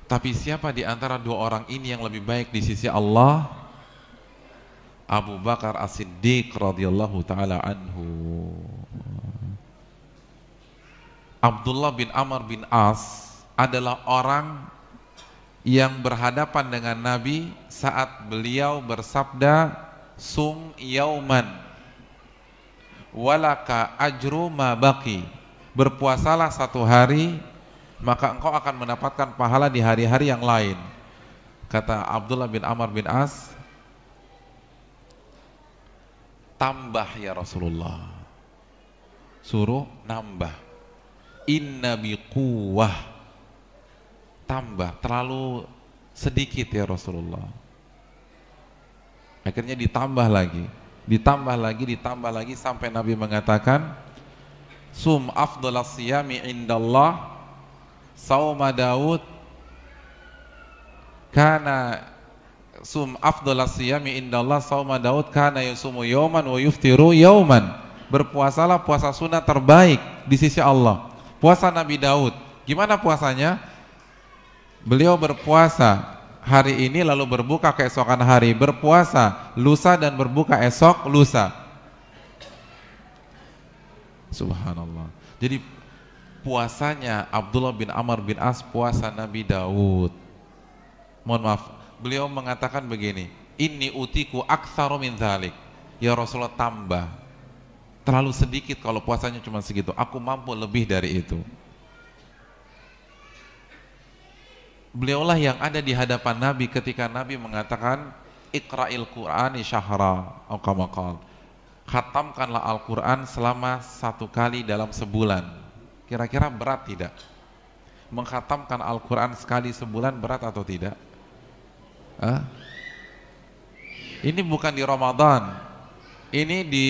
Speaker 1: Tapi siapa di antara dua orang ini yang lebih baik di sisi Allah? Abu Bakar As-Siddiq radhiyallahu taala anhu. Abdullah bin Amr bin As adalah orang yang berhadapan dengan Nabi saat beliau bersabda sum yauman walaka ajru ma baki berpuasalah satu hari maka engkau akan mendapatkan pahala di hari-hari yang lain kata Abdullah bin Amr bin As tambah ya Rasulullah suruh nambah inna biquwah tambah terlalu sedikit ya Rasulullah Akhirnya ditambah lagi, ditambah lagi, ditambah lagi sampai Nabi mengatakan sum afdalas siyami indallah sauma Daud kana sum afdalas siyami indallah sauma Daud kana yusumu yawman wa yuftiru yawman Berpuasalah puasa sunnah terbaik di sisi Allah. Puasa Nabi Daud. Gimana puasanya? Beliau berpuasa hari ini lalu berbuka keesokan hari, berpuasa lusa dan berbuka esok lusa. Subhanallah. Jadi puasanya Abdullah bin Amr bin As puasa Nabi Daud. Mohon maaf, beliau mengatakan begini, ini utiku aksarum min zalik Ya Rasulullah tambah. Terlalu sedikit kalau puasanya cuma segitu. Aku mampu lebih dari itu. beliaulah yang ada di hadapan Nabi ketika Nabi mengatakan Iqra'il Qur'ani syahra Aukamakal Khatamkanlah Al-Quran selama satu kali dalam sebulan Kira-kira berat tidak? Menghatamkan Al-Quran sekali sebulan berat atau tidak? Hah? Ini bukan di Ramadan Ini di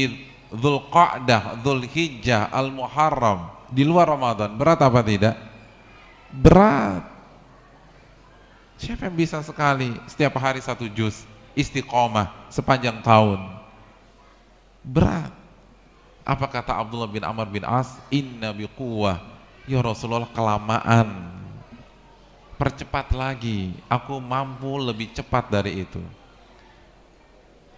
Speaker 1: Dhul-Hijjah, Al-Muharram Di luar Ramadan, berat apa tidak? Berat Siapa yang bisa sekali setiap hari satu jus istiqomah sepanjang tahun? Berat. Apa kata Abdullah bin Amr bin As? Inna biquwah. Ya Rasulullah kelamaan. Percepat lagi. Aku mampu lebih cepat dari itu.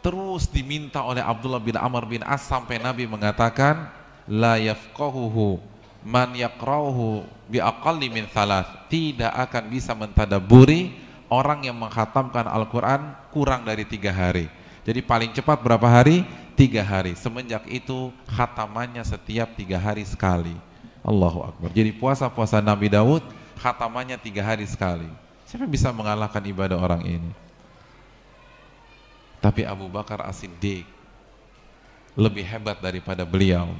Speaker 1: Terus diminta oleh Abdullah bin Amr bin As sampai Nabi mengatakan la yafqahuhu man yakrawhu bi aqalli min thalath tidak akan bisa mentadaburi orang yang menghatamkan Al-Quran kurang dari tiga hari jadi paling cepat berapa hari? Tiga hari semenjak itu khatamannya setiap tiga hari sekali Allahu Akbar jadi puasa-puasa Nabi Daud khatamannya tiga hari sekali siapa yang bisa mengalahkan ibadah orang ini tapi Abu Bakar As-Siddiq lebih hebat daripada beliau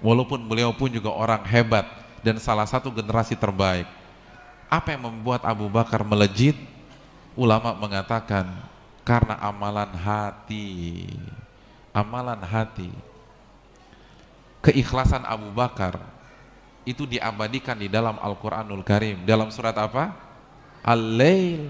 Speaker 1: Walaupun beliau pun juga orang hebat dan salah satu generasi terbaik. Apa yang membuat Abu Bakar melejit? Ulama mengatakan karena amalan hati. Amalan hati. Keikhlasan Abu Bakar itu diabadikan di dalam Al-Qur'anul Karim. Dalam surat apa? Al-Lail.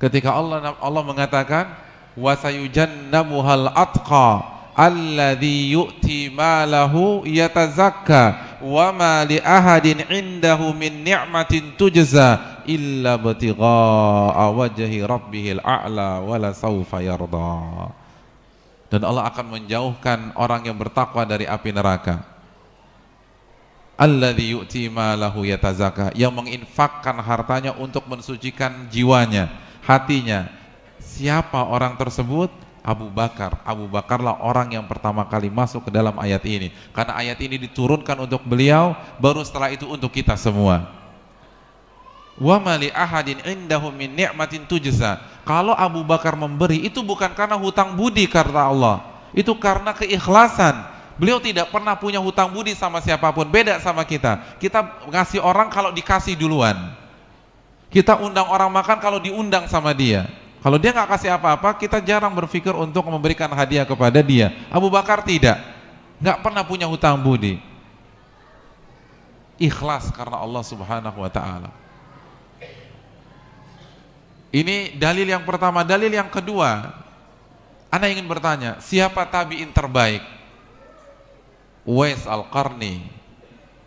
Speaker 1: Ketika Allah Allah mengatakan sayujannamuhal atqa alladhi yu'ti malahu yatazakka wa ma li ahadin indahu min ni'matin tujza illa batigha'a wajhi rabbihil a'la wala sawfa yarda dan Allah akan menjauhkan orang yang bertakwa dari api neraka alladhi yu'ti malahu yatazakka yang menginfakkan hartanya untuk mensucikan jiwanya hatinya siapa orang tersebut Abu Bakar. Abu Bakarlah orang yang pertama kali masuk ke dalam ayat ini. Karena ayat ini diturunkan untuk beliau, baru setelah itu untuk kita semua. Wa mali ahadin indahu min Kalau Abu Bakar memberi itu bukan karena hutang budi karena Allah. Itu karena keikhlasan. Beliau tidak pernah punya hutang budi sama siapapun. Beda sama kita. Kita ngasih orang kalau dikasih duluan. Kita undang orang makan kalau diundang sama dia kalau dia nggak kasih apa-apa, kita jarang berpikir untuk memberikan hadiah kepada dia. Abu Bakar tidak, nggak pernah punya hutang budi. Ikhlas karena Allah Subhanahu Wa Taala. Ini dalil yang pertama, dalil yang kedua. Anda ingin bertanya, siapa tabiin terbaik? Wais Al-Qarni.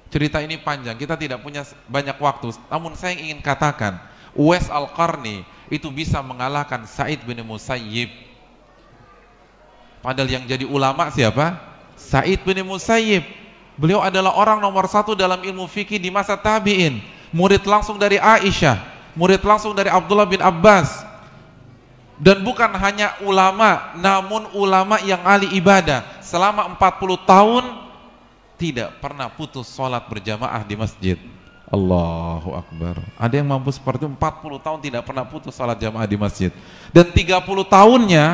Speaker 1: Cerita ini panjang, kita tidak punya banyak waktu. Namun saya ingin katakan, Wais Al-Qarni itu bisa mengalahkan Said bin Musayyib. Padahal yang jadi ulama siapa? Said bin Musayyib. Beliau adalah orang nomor satu dalam ilmu fikih di masa tabi'in. Murid langsung dari Aisyah, murid langsung dari Abdullah bin Abbas. Dan bukan hanya ulama, namun ulama yang ahli ibadah. Selama 40 tahun tidak pernah putus sholat berjamaah di masjid Allahu Akbar. Ada yang mampu seperti itu 40 tahun tidak pernah putus salat jamaah di masjid. Dan 30 tahunnya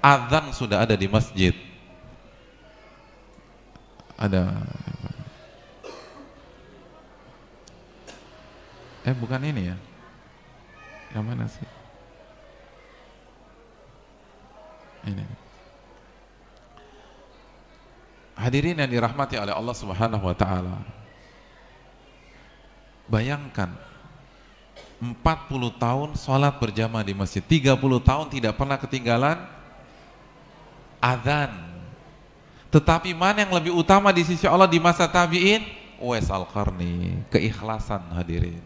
Speaker 1: azan sudah ada di masjid. Ada Eh bukan ini ya. Yang mana sih? Ini. Hadirin yang dirahmati oleh Allah Subhanahu wa taala. Bayangkan 40 tahun sholat berjamaah di masjid, 30 tahun tidak pernah ketinggalan azan. Tetapi mana yang lebih utama di sisi Allah di masa tabi'in? Wes Al-Qarni, keikhlasan hadirin.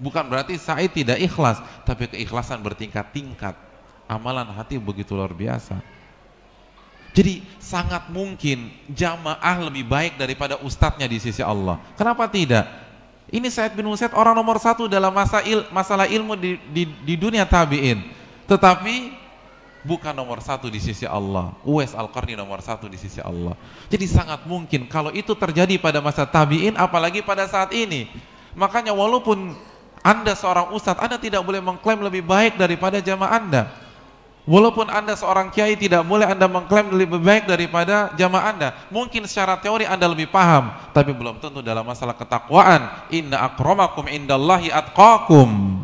Speaker 1: Bukan berarti Said tidak ikhlas, tapi keikhlasan bertingkat-tingkat. Amalan hati begitu luar biasa. Jadi sangat mungkin jamaah lebih baik daripada ustadznya di sisi Allah. Kenapa tidak? Ini Said bin Musaid orang nomor satu dalam masa il, masalah ilmu di, di, di dunia tabi'in. Tetapi bukan nomor satu di sisi Allah. Uwais Al-Qarni nomor satu di sisi Allah. Jadi sangat mungkin kalau itu terjadi pada masa tabi'in apalagi pada saat ini. Makanya walaupun Anda seorang ustadz, Anda tidak boleh mengklaim lebih baik daripada jamaah Anda. Walaupun Anda seorang kiai tidak boleh Anda mengklaim lebih baik daripada jamaah Anda. Mungkin secara teori Anda lebih paham, tapi belum tentu dalam masalah ketakwaan. Inna akromakum indallahi atqakum.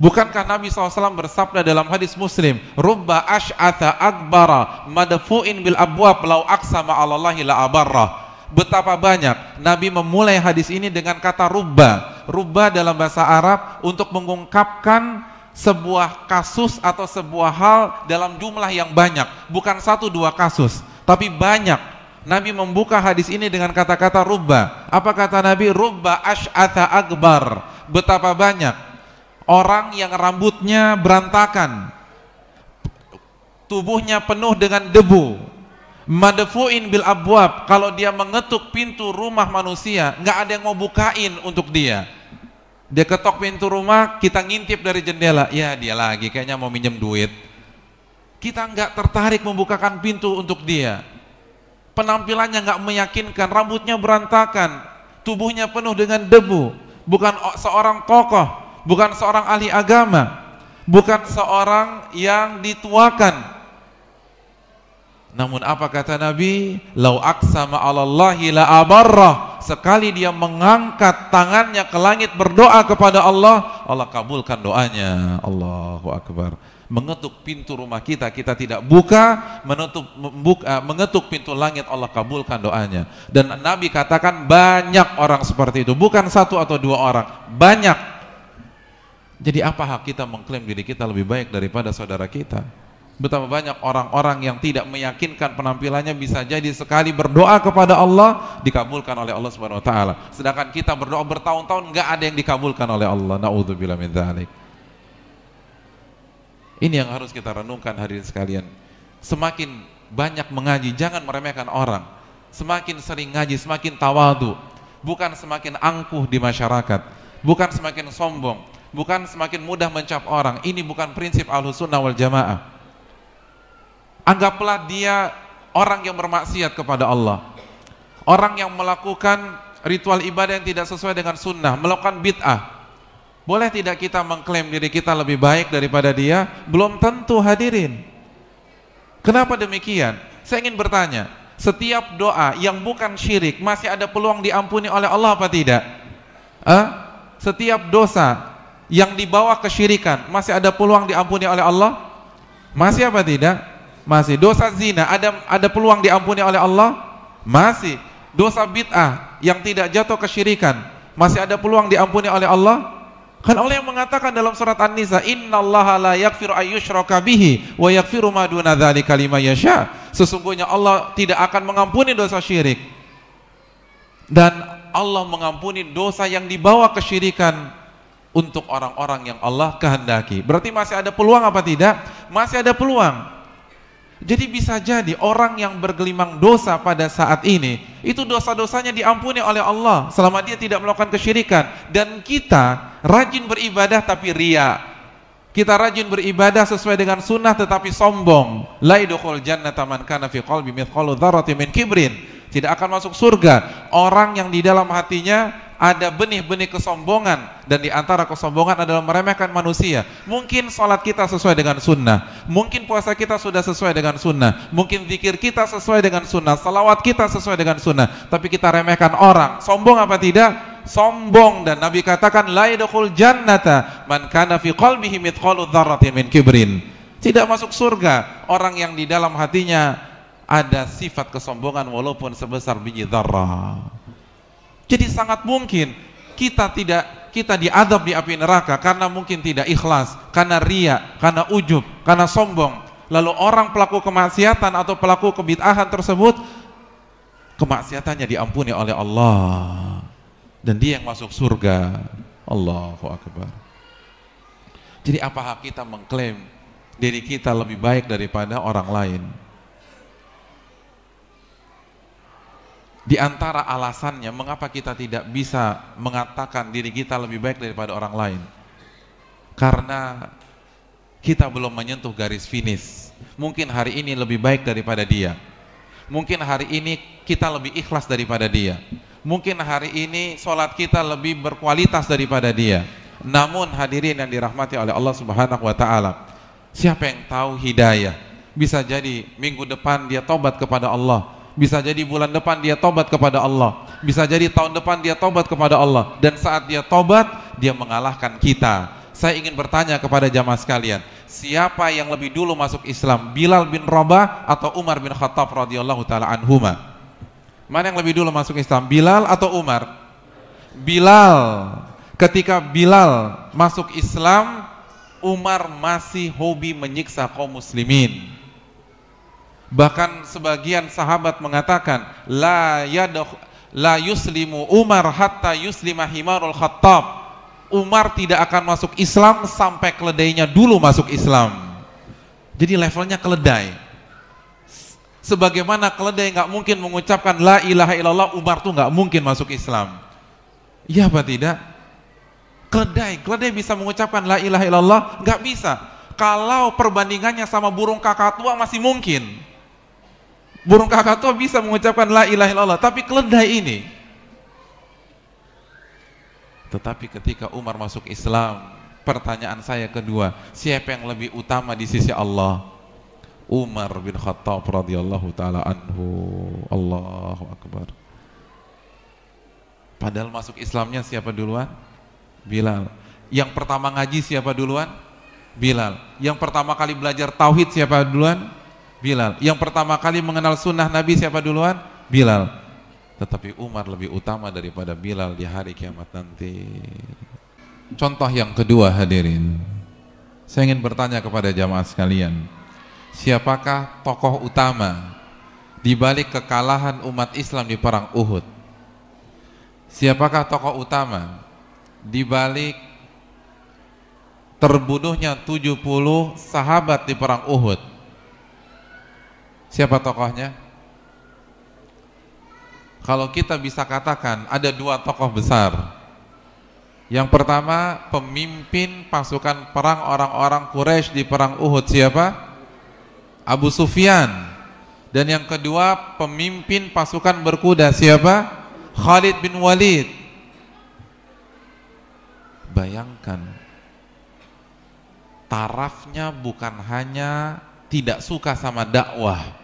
Speaker 1: Bukankah Nabi SAW bersabda dalam hadis muslim Rubba ash'atha akbara madfu'in bil abwab lau aksa ma'alallahi la abarra Betapa banyak Nabi memulai hadis ini dengan kata rubba Rubba dalam bahasa Arab untuk mengungkapkan sebuah kasus atau sebuah hal dalam jumlah yang banyak, bukan satu dua kasus, tapi banyak. Nabi membuka hadis ini dengan kata-kata rubba. Apa kata Nabi? Rubba ash'atha akbar. Betapa banyak orang yang rambutnya berantakan, tubuhnya penuh dengan debu. Madfuin bil abwab, kalau dia mengetuk pintu rumah manusia, nggak ada yang mau bukain untuk dia dia ketok pintu rumah, kita ngintip dari jendela. Ya dia lagi kayaknya mau minjem duit. Kita nggak tertarik membukakan pintu untuk dia. Penampilannya nggak meyakinkan, rambutnya berantakan, tubuhnya penuh dengan debu. Bukan seorang tokoh, bukan seorang ahli agama, bukan seorang yang dituakan, namun apa kata Nabi? Lau aksama alallahi la abarrah. Sekali dia mengangkat tangannya ke langit berdoa kepada Allah, Allah kabulkan doanya. Allahu Akbar. Mengetuk pintu rumah kita, kita tidak buka, menutup, membuka, eh, mengetuk pintu langit, Allah kabulkan doanya. Dan Nabi katakan banyak orang seperti itu, bukan satu atau dua orang, banyak. Jadi apa hak kita mengklaim diri kita lebih baik daripada saudara kita? betapa banyak orang-orang yang tidak meyakinkan penampilannya bisa jadi sekali berdoa kepada Allah dikabulkan oleh Allah Subhanahu wa taala. Sedangkan kita berdoa bertahun-tahun nggak ada yang dikabulkan oleh Allah. Nauzubillah min dzalik. Ini yang harus kita renungkan hadirin sekalian. Semakin banyak mengaji, jangan meremehkan orang. Semakin sering ngaji, semakin tawadu. Bukan semakin angkuh di masyarakat, bukan semakin sombong, bukan semakin mudah mencap orang. Ini bukan prinsip Ahlussunnah wal Jamaah. Anggaplah dia orang yang bermaksiat kepada Allah. Orang yang melakukan ritual ibadah yang tidak sesuai dengan sunnah, melakukan bid'ah. Boleh tidak kita mengklaim diri kita lebih baik daripada dia? Belum tentu hadirin. Kenapa demikian? Saya ingin bertanya, setiap doa yang bukan syirik masih ada peluang diampuni oleh Allah apa tidak? Eh? Setiap dosa yang dibawa kesyirikan masih ada peluang diampuni oleh Allah? Masih apa tidak? Masih. Dosa zina ada ada peluang diampuni oleh Allah? Masih. Dosa bid'ah yang tidak jatuh kesyirikan masih ada peluang diampuni oleh Allah? Kan Allah yang mengatakan dalam surat An-Nisa, "Innallaha la yaghfiru ayyushraka bihi wa yaghfiru ma duna dzalika liman yasha." Sesungguhnya Allah tidak akan mengampuni dosa syirik. Dan Allah mengampuni dosa yang dibawa kesyirikan untuk orang-orang yang Allah kehendaki. Berarti masih ada peluang apa tidak? Masih ada peluang. Jadi bisa jadi orang yang bergelimang dosa pada saat ini itu dosa-dosanya diampuni oleh Allah selama dia tidak melakukan kesyirikan dan kita rajin beribadah tapi ria kita rajin beribadah sesuai dengan sunnah tetapi sombong la kana fi qalbi mithqalu min kibrin tidak akan masuk surga orang yang di dalam hatinya ada benih-benih kesombongan dan diantara kesombongan adalah meremehkan manusia mungkin sholat kita sesuai dengan sunnah mungkin puasa kita sudah sesuai dengan sunnah mungkin zikir kita sesuai dengan sunnah salawat kita sesuai dengan sunnah tapi kita remehkan orang sombong apa tidak? sombong dan Nabi katakan laidukul jannata man kana fi qalbihi mithqalu min kibrin tidak masuk surga orang yang di dalam hatinya ada sifat kesombongan walaupun sebesar biji dzarrah jadi sangat mungkin kita tidak kita diadab di api neraka karena mungkin tidak ikhlas, karena ria, karena ujub, karena sombong. Lalu orang pelaku kemaksiatan atau pelaku kebid'ahan tersebut kemaksiatannya diampuni oleh Allah dan dia yang masuk surga. Allahu akbar. Jadi apa hak kita mengklaim diri kita lebih baik daripada orang lain? Di antara alasannya mengapa kita tidak bisa mengatakan diri kita lebih baik daripada orang lain? Karena kita belum menyentuh garis finish. Mungkin hari ini lebih baik daripada dia. Mungkin hari ini kita lebih ikhlas daripada dia. Mungkin hari ini sholat kita lebih berkualitas daripada dia. Namun hadirin yang dirahmati oleh Allah Subhanahu wa taala, siapa yang tahu hidayah? Bisa jadi minggu depan dia tobat kepada Allah, bisa jadi bulan depan dia tobat kepada Allah. Bisa jadi tahun depan dia tobat kepada Allah. Dan saat dia tobat, dia mengalahkan kita. Saya ingin bertanya kepada jamaah sekalian, siapa yang lebih dulu masuk Islam, Bilal bin Rabah atau Umar bin Khattab radhiyallahu taala anhuma? Mana yang lebih dulu masuk Islam, Bilal atau Umar? Bilal. Ketika Bilal masuk Islam, Umar masih hobi menyiksa kaum muslimin Bahkan sebagian sahabat mengatakan la yadakh la yuslimu Umar hatta yuslima himarul khattab. Umar tidak akan masuk Islam sampai keledainya dulu masuk Islam. Jadi levelnya keledai. Sebagaimana keledai nggak mungkin mengucapkan la ilaha illallah, Umar tuh nggak mungkin masuk Islam. ya apa tidak? Keledai, keledai bisa mengucapkan la ilaha illallah, nggak bisa. Kalau perbandingannya sama burung kakak tua masih mungkin Burung kakatua bisa mengucapkan la ilaha illallah, tapi keledai ini. Tetapi ketika Umar masuk Islam, pertanyaan saya kedua, siapa yang lebih utama di sisi Allah? Umar bin Khattab radhiyallahu taala anhu. Allahu akbar. Padahal masuk Islamnya siapa duluan? Bilal. Yang pertama ngaji siapa duluan? Bilal. Yang pertama kali belajar tauhid siapa duluan? Bilal. Yang pertama kali mengenal sunnah Nabi siapa duluan? Bilal. Tetapi Umar lebih utama daripada Bilal di hari kiamat nanti. Contoh yang kedua hadirin. Saya ingin bertanya kepada jamaah sekalian. Siapakah tokoh utama di balik kekalahan umat Islam di perang Uhud? Siapakah tokoh utama di balik terbunuhnya 70 sahabat di perang Uhud? Siapa tokohnya? Kalau kita bisa katakan ada dua tokoh besar. Yang pertama pemimpin pasukan perang orang-orang Quraisy di perang Uhud siapa? Abu Sufyan. Dan yang kedua pemimpin pasukan berkuda siapa? Khalid bin Walid. Bayangkan tarafnya bukan hanya tidak suka sama dakwah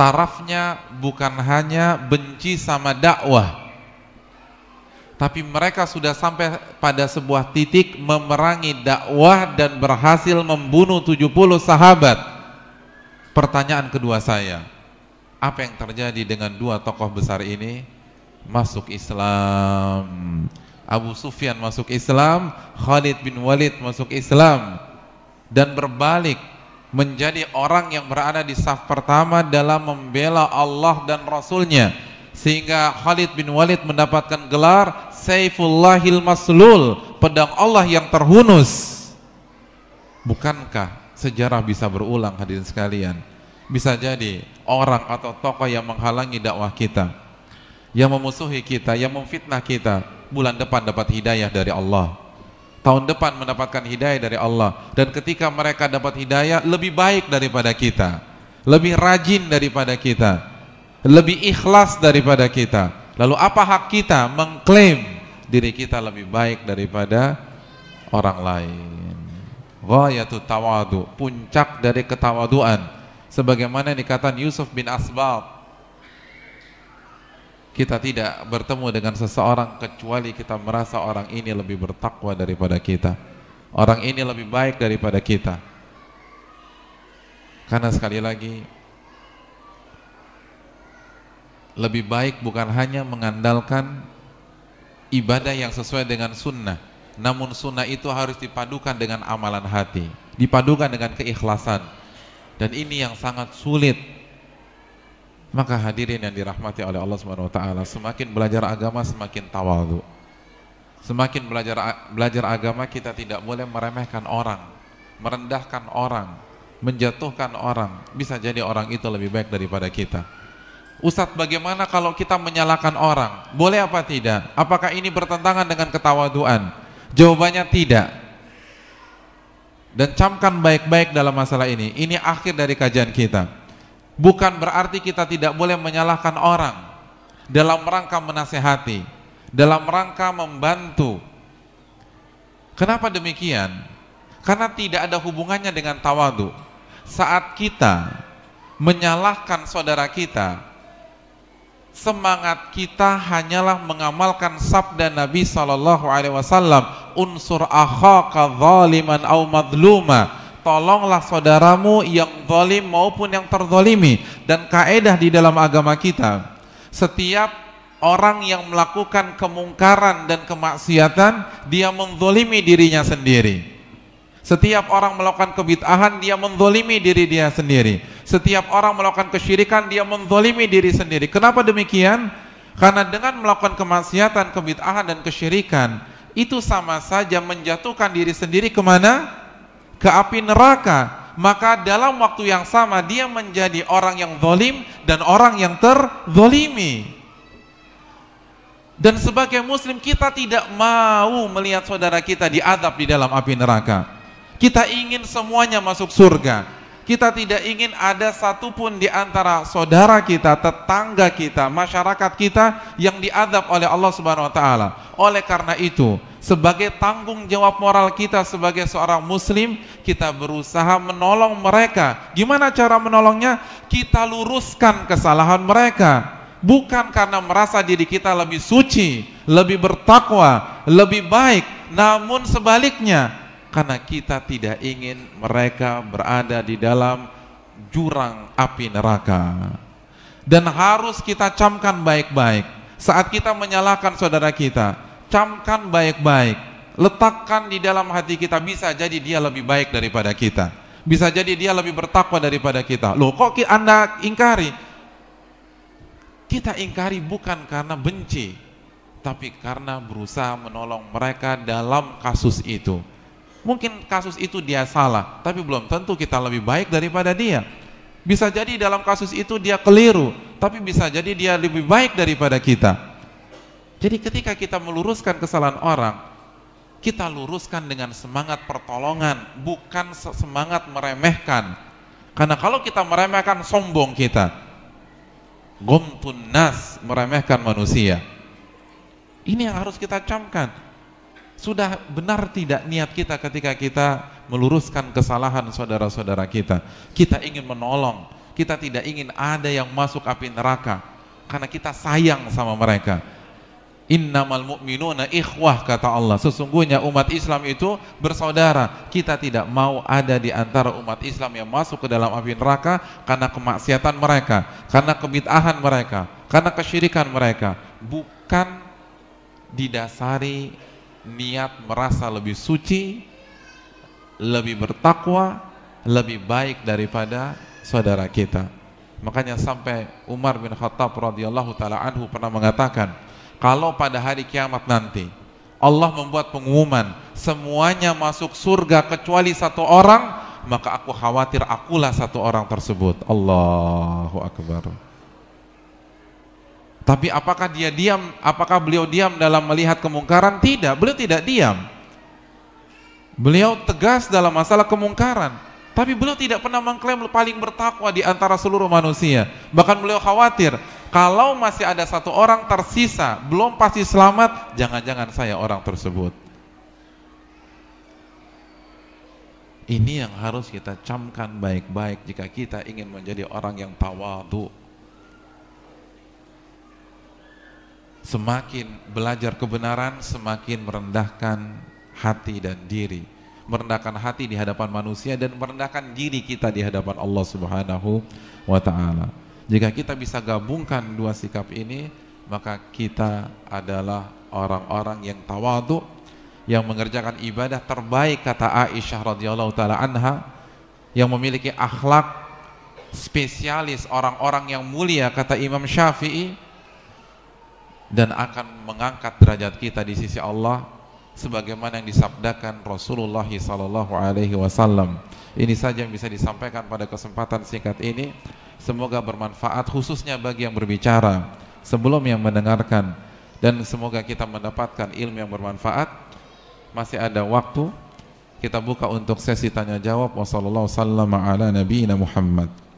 Speaker 1: tarafnya bukan hanya benci sama dakwah tapi mereka sudah sampai pada sebuah titik memerangi dakwah dan berhasil membunuh 70 sahabat pertanyaan kedua saya apa yang terjadi dengan dua tokoh besar ini masuk Islam Abu Sufyan masuk Islam Khalid bin Walid masuk Islam dan berbalik menjadi orang yang berada di saf pertama dalam membela Allah dan Rasulnya sehingga Khalid bin Walid mendapatkan gelar Saifullahil Maslul pedang Allah yang terhunus bukankah sejarah bisa berulang hadirin sekalian bisa jadi orang atau tokoh yang menghalangi dakwah kita yang memusuhi kita, yang memfitnah kita bulan depan dapat hidayah dari Allah tahun depan mendapatkan hidayah dari Allah dan ketika mereka dapat hidayah lebih baik daripada kita lebih rajin daripada kita lebih ikhlas daripada kita lalu apa hak kita mengklaim diri kita lebih baik daripada orang lain ghayatu tawadu puncak dari ketawaduan sebagaimana dikatakan Yusuf bin Asbab kita tidak bertemu dengan seseorang kecuali kita merasa orang ini lebih bertakwa daripada kita orang ini lebih baik daripada kita karena sekali lagi lebih baik bukan hanya mengandalkan ibadah yang sesuai dengan sunnah namun sunnah itu harus dipadukan dengan amalan hati dipadukan dengan keikhlasan dan ini yang sangat sulit maka hadirin yang dirahmati oleh Allah Subhanahu wa taala, semakin belajar agama semakin tawadhu. Semakin belajar belajar agama kita tidak boleh meremehkan orang, merendahkan orang, menjatuhkan orang. Bisa jadi orang itu lebih baik daripada kita. Ustadz bagaimana kalau kita menyalahkan orang? Boleh apa tidak? Apakah ini bertentangan dengan ketawaduan? Jawabannya tidak. Dan camkan baik-baik dalam masalah ini. Ini akhir dari kajian kita. Bukan berarti kita tidak boleh menyalahkan orang dalam rangka menasehati, dalam rangka membantu. Kenapa demikian? Karena tidak ada hubungannya dengan tawadu. Saat kita menyalahkan saudara kita, semangat kita hanyalah mengamalkan sabda Nabi Shallallahu Alaihi Wasallam unsur akhaka zaliman au madluma tolonglah saudaramu yang zalim maupun yang terzalimi dan kaedah di dalam agama kita setiap orang yang melakukan kemungkaran dan kemaksiatan dia menzalimi dirinya sendiri setiap orang melakukan kebitahan dia menzalimi diri dia sendiri setiap orang melakukan kesyirikan dia menzalimi diri sendiri kenapa demikian? karena dengan melakukan kemaksiatan, kebitahan dan kesyirikan itu sama saja menjatuhkan diri sendiri kemana? ke api neraka maka dalam waktu yang sama dia menjadi orang yang zolim dan orang yang terzolimi dan sebagai muslim kita tidak mau melihat saudara kita diadab di dalam api neraka kita ingin semuanya masuk surga kita tidak ingin ada satupun di antara saudara kita, tetangga kita, masyarakat kita yang diadab oleh Allah Subhanahu wa taala. Oleh karena itu, sebagai tanggung jawab moral kita sebagai seorang muslim, kita berusaha menolong mereka. Gimana cara menolongnya? Kita luruskan kesalahan mereka. Bukan karena merasa diri kita lebih suci, lebih bertakwa, lebih baik, namun sebaliknya karena kita tidak ingin mereka berada di dalam jurang api neraka. Dan harus kita camkan baik-baik saat kita menyalahkan saudara kita camkan baik-baik, letakkan di dalam hati kita bisa jadi dia lebih baik daripada kita. Bisa jadi dia lebih bertakwa daripada kita. Loh, kok Anda ingkari? Kita ingkari bukan karena benci, tapi karena berusaha menolong mereka dalam kasus itu. Mungkin kasus itu dia salah, tapi belum tentu kita lebih baik daripada dia. Bisa jadi dalam kasus itu dia keliru, tapi bisa jadi dia lebih baik daripada kita jadi ketika kita meluruskan kesalahan orang, kita luruskan dengan semangat pertolongan, bukan semangat meremehkan. Karena kalau kita meremehkan sombong kita. Gomtun nas, meremehkan manusia. Ini yang harus kita camkan. Sudah benar tidak niat kita ketika kita meluruskan kesalahan saudara-saudara kita. Kita ingin menolong, kita tidak ingin ada yang masuk api neraka karena kita sayang sama mereka Innamal mu'minuna ikhwah kata Allah. Sesungguhnya umat Islam itu bersaudara. Kita tidak mau ada di antara umat Islam yang masuk ke dalam api neraka karena kemaksiatan mereka, karena kebid'ahan mereka, karena kesyirikan mereka. Bukan didasari niat merasa lebih suci, lebih bertakwa, lebih baik daripada saudara kita. Makanya sampai Umar bin Khattab radhiyallahu taala anhu pernah mengatakan, kalau pada hari kiamat nanti Allah membuat pengumuman semuanya masuk surga kecuali satu orang maka aku khawatir akulah satu orang tersebut Allahu Akbar tapi apakah dia diam apakah beliau diam dalam melihat kemungkaran tidak, beliau tidak diam beliau tegas dalam masalah kemungkaran tapi beliau tidak pernah mengklaim paling bertakwa di antara seluruh manusia bahkan beliau khawatir kalau masih ada satu orang tersisa, belum pasti selamat, jangan-jangan saya orang tersebut. Ini yang harus kita camkan baik-baik jika kita ingin menjadi orang yang tawadu. Semakin belajar kebenaran, semakin merendahkan hati dan diri. Merendahkan hati di hadapan manusia dan merendahkan diri kita di hadapan Allah Subhanahu wa taala. Jika kita bisa gabungkan dua sikap ini, maka kita adalah orang-orang yang tawadu yang mengerjakan ibadah terbaik kata Aisyah radhiyallahu taala anha yang memiliki akhlak spesialis orang-orang yang mulia kata Imam Syafi'i dan akan mengangkat derajat kita di sisi Allah sebagaimana yang disabdakan Rasulullah sallallahu alaihi wasallam. Ini saja yang bisa disampaikan pada kesempatan singkat ini. Semoga bermanfaat khususnya bagi yang berbicara sebelum yang mendengarkan dan semoga kita mendapatkan ilmu yang bermanfaat. Masih ada waktu kita buka untuk sesi tanya jawab. Wassalamualaikum warahmatullahi wabarakatuh.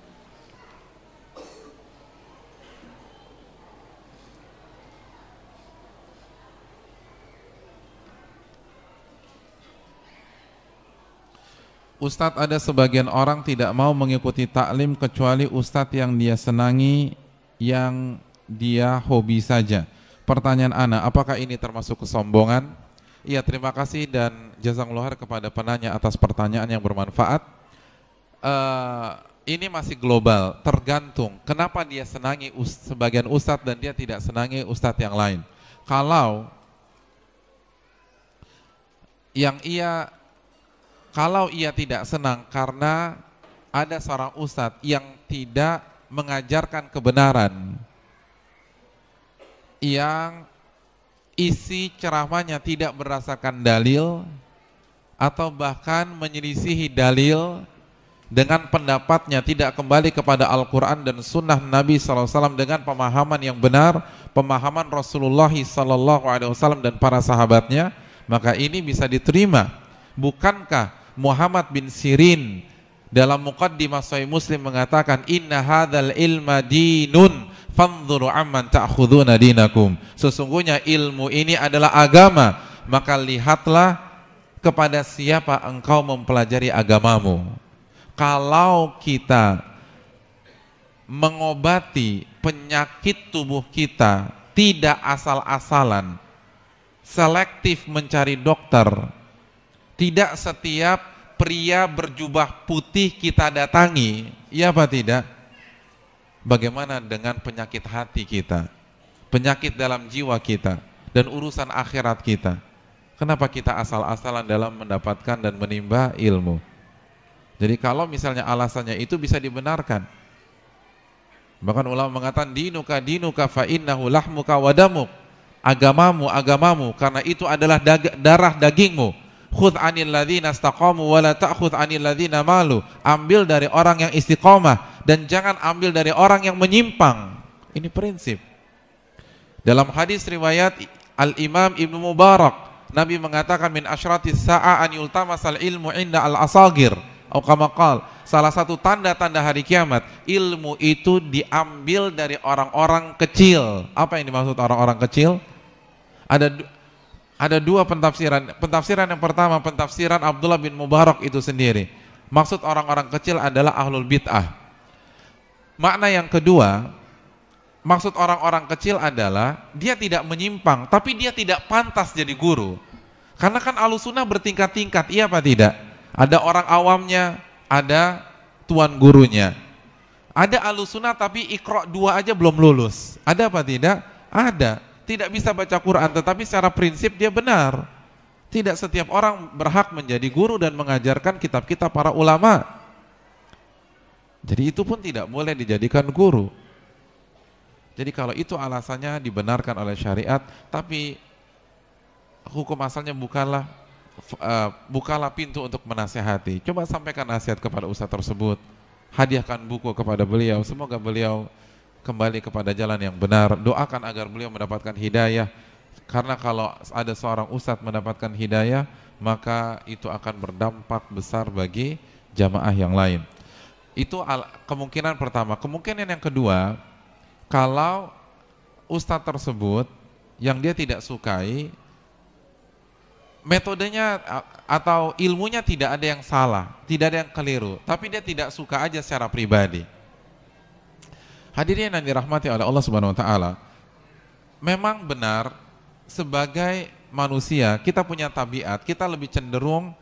Speaker 1: Ustadz ada sebagian orang tidak mau mengikuti taklim kecuali Ustadz yang dia senangi, yang dia hobi saja. Pertanyaan Ana, apakah ini termasuk kesombongan? Iya, terima kasih dan jazakallah kepada penanya atas pertanyaan yang bermanfaat. Uh, ini masih global, tergantung kenapa dia senangi sebagian ustadz dan dia tidak senangi ustadz yang lain. Kalau yang ia kalau ia tidak senang karena ada seorang ustadz yang tidak mengajarkan kebenaran, yang isi ceramahnya tidak berdasarkan dalil atau bahkan menyelisihi dalil dengan pendapatnya tidak kembali kepada Al-Quran dan Sunnah Nabi SAW dengan pemahaman yang benar, pemahaman Rasulullah SAW dan para sahabatnya, maka ini bisa diterima. Bukankah Muhammad bin Sirin dalam muqaddimah Sahih Muslim mengatakan inna hadzal ilma dinun fanzuru amman ta'khuduna dinakum. Sesungguhnya ilmu ini adalah agama, maka lihatlah kepada siapa engkau mempelajari agamamu. Kalau kita mengobati penyakit tubuh kita tidak asal-asalan, selektif mencari dokter, tidak setiap pria berjubah putih kita datangi, ya apa tidak? Bagaimana dengan penyakit hati kita, penyakit dalam jiwa kita, dan urusan akhirat kita? Kenapa kita asal-asalan dalam mendapatkan dan menimba ilmu? Jadi kalau misalnya alasannya itu bisa dibenarkan. Bahkan ulama mengatakan dinuka dinuka fa innahu lahmuka wadamuk. Agamamu, agamamu karena itu adalah darah dagingmu khudh anil ladzina istaqamu wala la ta'khudh anil ladzina malu. Ambil dari orang yang istiqomah dan jangan ambil dari orang yang menyimpang. Ini prinsip. Dalam hadis riwayat Al-Imam Ibnu Mubarak, Nabi mengatakan min asyratis sa'a an yultamasal ilmu inda al-asagir. Aukamakal, salah satu tanda-tanda hari kiamat, ilmu itu diambil dari orang-orang kecil. Apa yang dimaksud orang-orang kecil? Ada ada dua pentafsiran. Pentafsiran yang pertama, pentafsiran Abdullah bin Mubarak itu sendiri. Maksud orang-orang kecil adalah ahlul bid'ah. Makna yang kedua, maksud orang-orang kecil adalah dia tidak menyimpang, tapi dia tidak pantas jadi guru. Karena kan alusunah bertingkat-tingkat, iya apa tidak? Ada orang awamnya, ada tuan gurunya. Ada alusunah tapi ikro dua aja belum lulus. Ada apa tidak? Ada tidak bisa baca Quran tetapi secara prinsip dia benar. Tidak setiap orang berhak menjadi guru dan mengajarkan kitab-kitab para ulama. Jadi itu pun tidak boleh dijadikan guru. Jadi kalau itu alasannya dibenarkan oleh syariat, tapi hukum asalnya bukanlah eh, bukalah pintu untuk menasehati. Coba sampaikan nasihat kepada ustaz tersebut, hadiahkan buku kepada beliau, semoga beliau kembali kepada jalan yang benar. Doakan agar beliau mendapatkan hidayah. Karena kalau ada seorang ustadz mendapatkan hidayah, maka itu akan berdampak besar bagi jamaah yang lain. Itu kemungkinan pertama. Kemungkinan yang kedua, kalau ustadz tersebut yang dia tidak sukai, metodenya atau ilmunya tidak ada yang salah, tidak ada yang keliru, tapi dia tidak suka aja secara pribadi Hadirin yang dirahmati oleh Allah Subhanahu wa taala. Memang benar sebagai manusia kita punya tabiat, kita lebih cenderung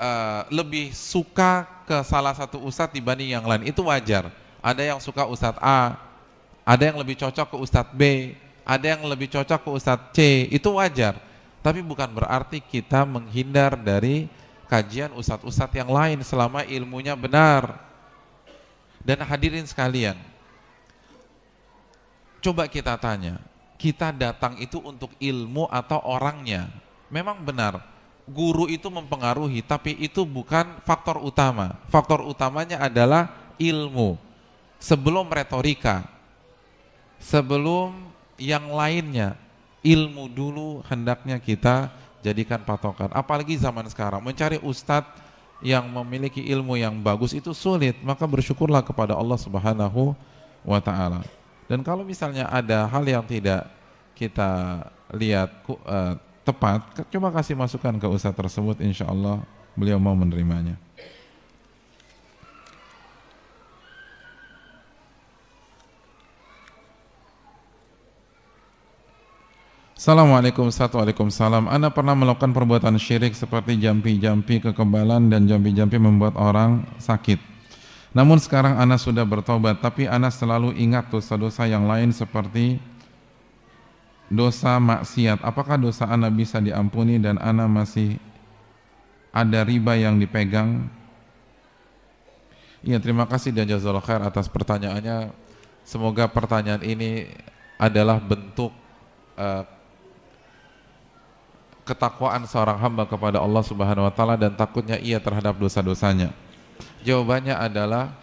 Speaker 1: uh, lebih suka ke salah satu ustadz dibanding yang lain. Itu wajar. Ada yang suka ustadz A, ada yang lebih cocok ke ustadz B, ada yang lebih cocok ke ustadz C. Itu wajar. Tapi bukan berarti kita menghindar dari kajian ustadz-ustadz yang lain selama ilmunya benar dan hadirin sekalian, coba kita tanya, kita datang itu untuk ilmu atau orangnya? Memang benar, guru itu mempengaruhi, tapi itu bukan faktor utama. Faktor utamanya adalah ilmu. Sebelum retorika, sebelum yang lainnya, ilmu dulu hendaknya kita jadikan patokan. Apalagi zaman sekarang, mencari ustadz yang memiliki ilmu yang bagus itu sulit, maka bersyukurlah kepada Allah Subhanahu wa taala. Dan kalau misalnya ada hal yang tidak kita lihat uh, tepat, coba kasih masukan ke usaha tersebut insya Allah beliau mau menerimanya. Assalamualaikum Ustaz, Waalaikumsalam. Anda pernah melakukan perbuatan syirik seperti jampi-jampi kekebalan dan jampi-jampi membuat orang sakit. Namun sekarang Anda sudah bertobat, tapi Anda selalu ingat dosa-dosa yang lain seperti dosa maksiat. Apakah dosa Anda bisa diampuni dan Anda masih ada riba yang dipegang? Iya, terima kasih dan jazakallahu khair atas pertanyaannya. Semoga pertanyaan ini adalah bentuk uh, ketakwaan seorang hamba kepada Allah Subhanahu wa taala dan takutnya ia terhadap dosa-dosanya? Jawabannya adalah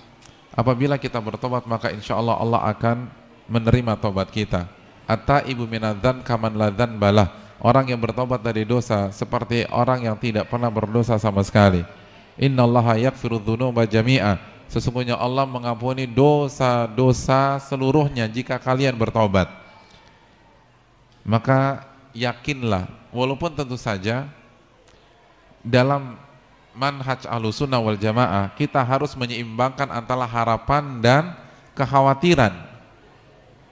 Speaker 1: apabila kita bertobat maka insya Allah Allah akan menerima tobat kita. Ata ibu minadzan kaman ladzan balah. Orang yang bertobat dari dosa seperti orang yang tidak pernah berdosa sama sekali. Innallaha yaghfiru dzunuba jami'a. Sesungguhnya Allah mengampuni dosa-dosa seluruhnya jika kalian bertobat. Maka yakinlah walaupun tentu saja dalam manhaj al-sunnah wal jamaah kita harus menyeimbangkan antara harapan dan kekhawatiran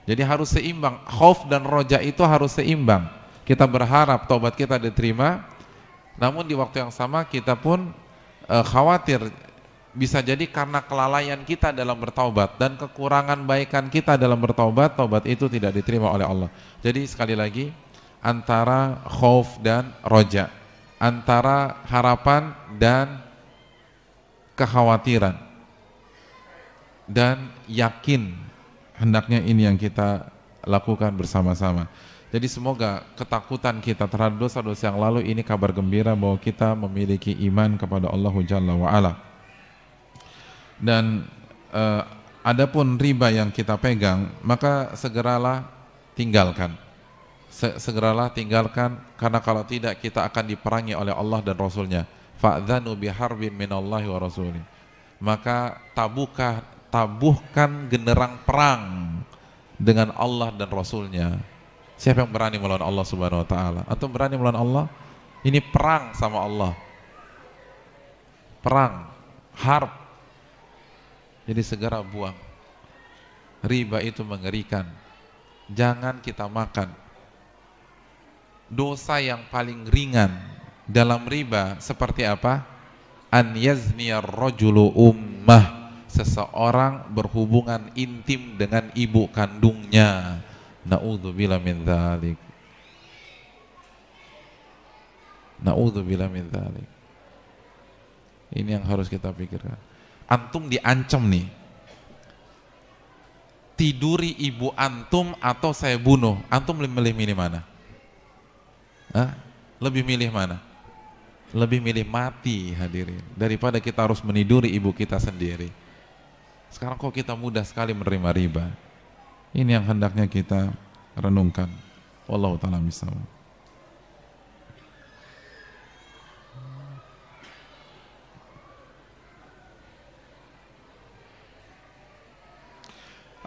Speaker 1: jadi harus seimbang khauf dan roja itu harus seimbang kita berharap tobat kita diterima namun di waktu yang sama kita pun e, khawatir bisa jadi karena kelalaian kita dalam bertaubat dan kekurangan baikan kita dalam bertaubat, taubat itu tidak diterima oleh Allah. Jadi sekali lagi, antara khauf dan roja, antara harapan dan kekhawatiran, dan yakin hendaknya ini yang kita lakukan bersama-sama. Jadi semoga ketakutan kita terhadap dosa-dosa yang lalu ini kabar gembira bahwa kita memiliki iman kepada Allah Jalla wa ala. Dan eh, adapun riba yang kita pegang, maka segeralah tinggalkan segeralah tinggalkan karena kalau tidak kita akan diperangi oleh Allah dan Rasulnya fa'dhanu biharbin minallahi wa rasulih maka tabukah tabuhkan generang perang dengan Allah dan Rasulnya siapa yang berani melawan Allah subhanahu wa ta'ala atau berani melawan Allah ini perang sama Allah perang harp jadi segera buang riba itu mengerikan jangan kita makan dosa yang paling ringan dalam riba seperti apa? An yazniyar rajulu ummah seseorang berhubungan intim dengan ibu kandungnya. Nauzubillah min dzalik. Nauzubillah min dzalik. Ini yang harus kita pikirkan. Antum diancam nih. Tiduri ibu antum atau saya bunuh. Antum lebih milih mana? Hah? Lebih milih mana? Lebih milih mati hadirin daripada kita harus meniduri ibu kita sendiri. Sekarang kok kita mudah sekali menerima riba. Ini yang hendaknya kita renungkan. Wallahu taala misalnya.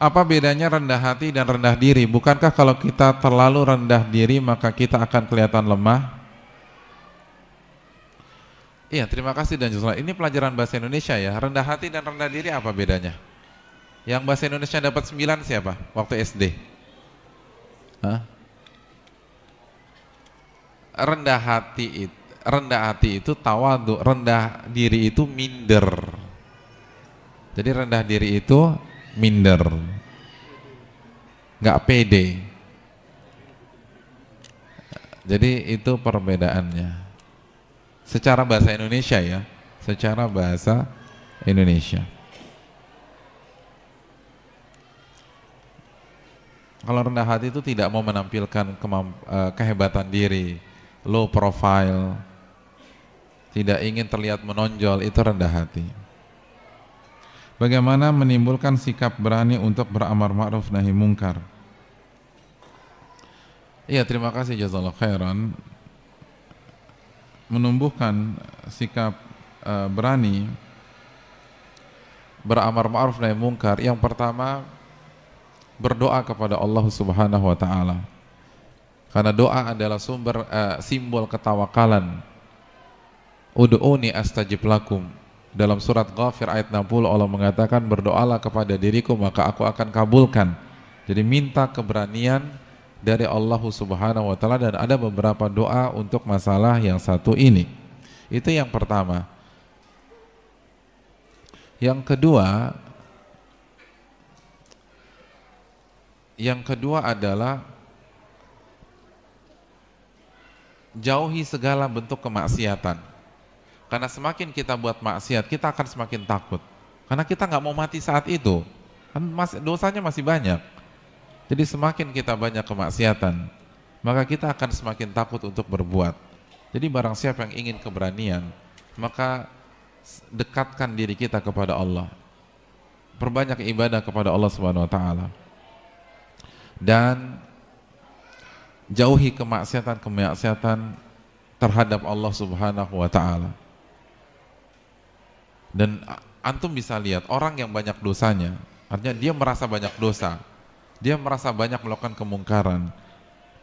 Speaker 1: Apa bedanya rendah hati dan rendah diri? Bukankah kalau kita terlalu rendah diri maka kita akan kelihatan lemah? Iya, terima kasih dan justru Ini pelajaran bahasa Indonesia ya. Rendah hati dan rendah diri apa bedanya? Yang bahasa Indonesia dapat 9 siapa? Waktu SD. Hah? Rendah hati itu rendah hati itu tawadu, rendah diri itu minder. Jadi rendah diri itu minder, nggak pede. Jadi itu perbedaannya. Secara bahasa Indonesia ya, secara bahasa Indonesia. Kalau rendah hati itu tidak mau menampilkan eh, kehebatan diri, low profile, tidak ingin terlihat menonjol, itu rendah hati. Bagaimana menimbulkan sikap berani untuk beramar ma'ruf nahi mungkar? Iya, terima kasih jazakallahu khairan. Menumbuhkan sikap uh, berani beramar ma'ruf nahi mungkar. Yang pertama berdoa kepada Allah Subhanahu wa taala. Karena doa adalah sumber uh, simbol ketawakalan. Ud'uni astajib lakum dalam surat Ghafir ayat 60 Allah mengatakan berdoalah kepada diriku maka aku akan kabulkan. Jadi minta keberanian dari Allah Subhanahu wa taala dan ada beberapa doa untuk masalah yang satu ini. Itu yang pertama. Yang kedua yang kedua adalah jauhi segala bentuk kemaksiatan. Karena semakin kita buat maksiat, kita akan semakin takut. Karena kita nggak mau mati saat itu. Kan mas, dosanya masih banyak. Jadi semakin kita banyak kemaksiatan, maka kita akan semakin takut untuk berbuat. Jadi barang siapa yang ingin keberanian, maka dekatkan diri kita kepada Allah. Perbanyak ibadah kepada Allah Subhanahu wa taala. Dan jauhi kemaksiatan-kemaksiatan terhadap Allah Subhanahu wa taala. Dan antum bisa lihat orang yang banyak dosanya, artinya dia merasa banyak dosa, dia merasa banyak melakukan kemungkaran,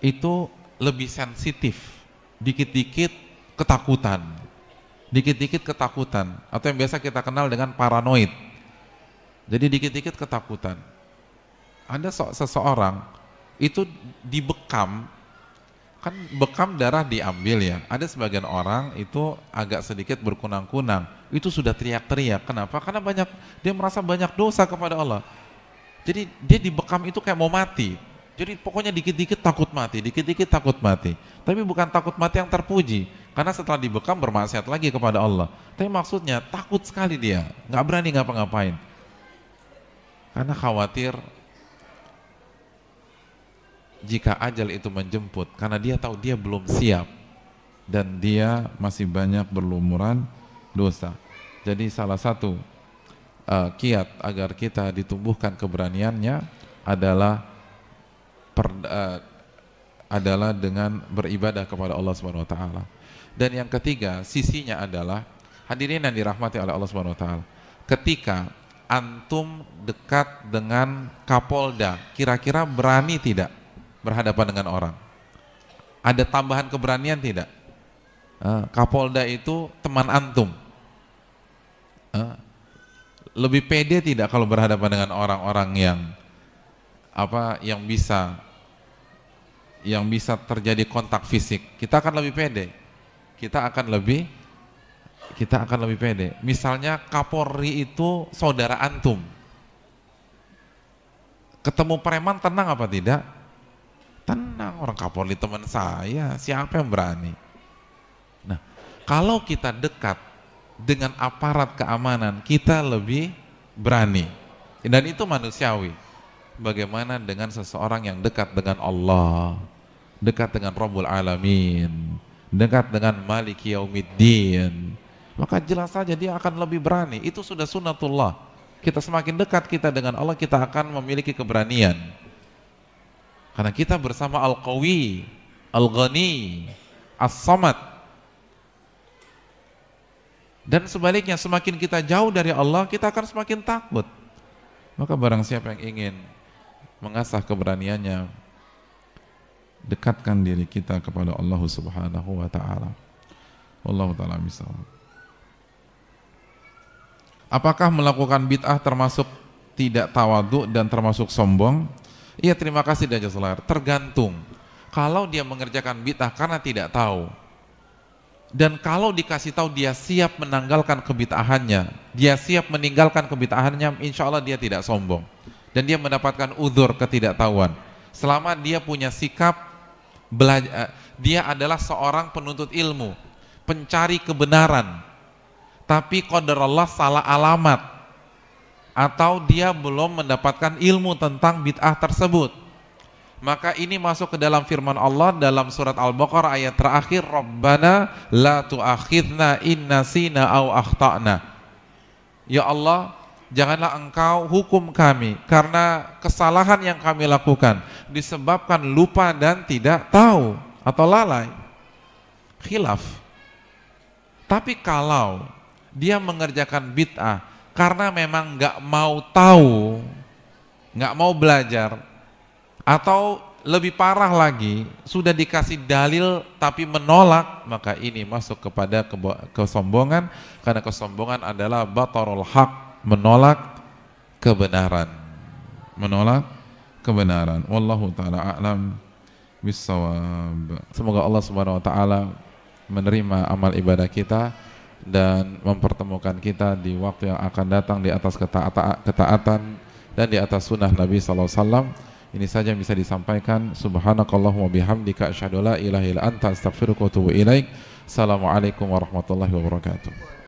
Speaker 1: itu lebih sensitif, dikit-dikit ketakutan, dikit-dikit ketakutan, atau yang biasa kita kenal dengan paranoid. Jadi dikit-dikit ketakutan. Ada seseorang itu dibekam, kan bekam darah diambil ya. Ada sebagian orang itu agak sedikit berkunang-kunang itu sudah teriak-teriak. Kenapa? Karena banyak dia merasa banyak dosa kepada Allah. Jadi dia dibekam itu kayak mau mati. Jadi pokoknya dikit-dikit takut mati, dikit-dikit takut mati. Tapi bukan takut mati yang terpuji, karena setelah dibekam bermaksiat lagi kepada Allah. Tapi maksudnya takut sekali dia, nggak berani ngapa-ngapain. Karena khawatir jika ajal itu menjemput, karena dia tahu dia belum siap dan dia masih banyak berlumuran dosa. Jadi salah satu uh, kiat agar kita ditumbuhkan keberaniannya adalah per, uh, adalah dengan beribadah kepada Allah Subhanahu wa taala. Dan yang ketiga, sisinya adalah hadirin yang dirahmati oleh Allah Subhanahu wa taala. Ketika antum dekat dengan Kapolda, kira-kira berani tidak berhadapan dengan orang? Ada tambahan keberanian tidak? Eh, Kapolda itu teman antum, lebih pede tidak kalau berhadapan dengan orang-orang yang apa yang bisa yang bisa terjadi kontak fisik kita akan lebih pede kita akan lebih kita akan lebih pede misalnya Kapolri itu saudara antum ketemu preman tenang apa tidak tenang orang Kapolri teman saya siapa yang berani nah kalau kita dekat dengan aparat keamanan kita lebih berani. Dan itu manusiawi. Bagaimana dengan seseorang yang dekat dengan Allah, dekat dengan Rabbul Alamin, dekat dengan Maliki Yaumiddin, maka jelas saja dia akan lebih berani. Itu sudah sunatullah. Kita semakin dekat kita dengan Allah, kita akan memiliki keberanian. Karena kita bersama Al-Qawi, Al-Ghani, As-Samad, dan sebaliknya semakin kita jauh dari Allah, kita akan semakin takut. Maka barang siapa yang ingin mengasah keberaniannya, dekatkan diri kita kepada Allah Subhanahu wa taala. Allah taala misal. Apakah melakukan bid'ah termasuk tidak tawadhu dan termasuk sombong? Iya, terima kasih Dajaselar. Tergantung. Kalau dia mengerjakan bid'ah karena tidak tahu, dan kalau dikasih tahu dia siap menanggalkan kebitahannya, dia siap meninggalkan kebitahannya, insya Allah dia tidak sombong. Dan dia mendapatkan uzur ketidaktahuan. Selama dia punya sikap, belajar, eh, dia adalah seorang penuntut ilmu, pencari kebenaran. Tapi kodar Allah salah alamat. Atau dia belum mendapatkan ilmu tentang bid'ah tersebut maka ini masuk ke dalam firman Allah dalam surat Al-Baqarah ayat terakhir Rabbana la tu'akhidna sina au akhtana Ya Allah janganlah engkau hukum kami karena kesalahan yang kami lakukan disebabkan lupa dan tidak tahu atau lalai khilaf tapi kalau dia mengerjakan bid'ah karena memang nggak mau tahu nggak mau belajar atau lebih parah lagi, sudah dikasih dalil tapi menolak, maka ini masuk kepada kesombongan karena kesombongan adalah batarul haq, menolak kebenaran. Menolak kebenaran. Wallahu taala a'lam bisawab. Semoga Allah Subhanahu wa taala menerima amal ibadah kita dan mempertemukan kita di waktu yang akan datang di atas ketaatan dan di atas sunnah Nabi sallallahu alaihi wasallam. Ini saja yang bisa disampaikan. Subhanakallahumma bihamdika asyhadu la ilaha illa anta astaghfiruka wa atubu ilaik. Assalamualaikum warahmatullahi wabarakatuh.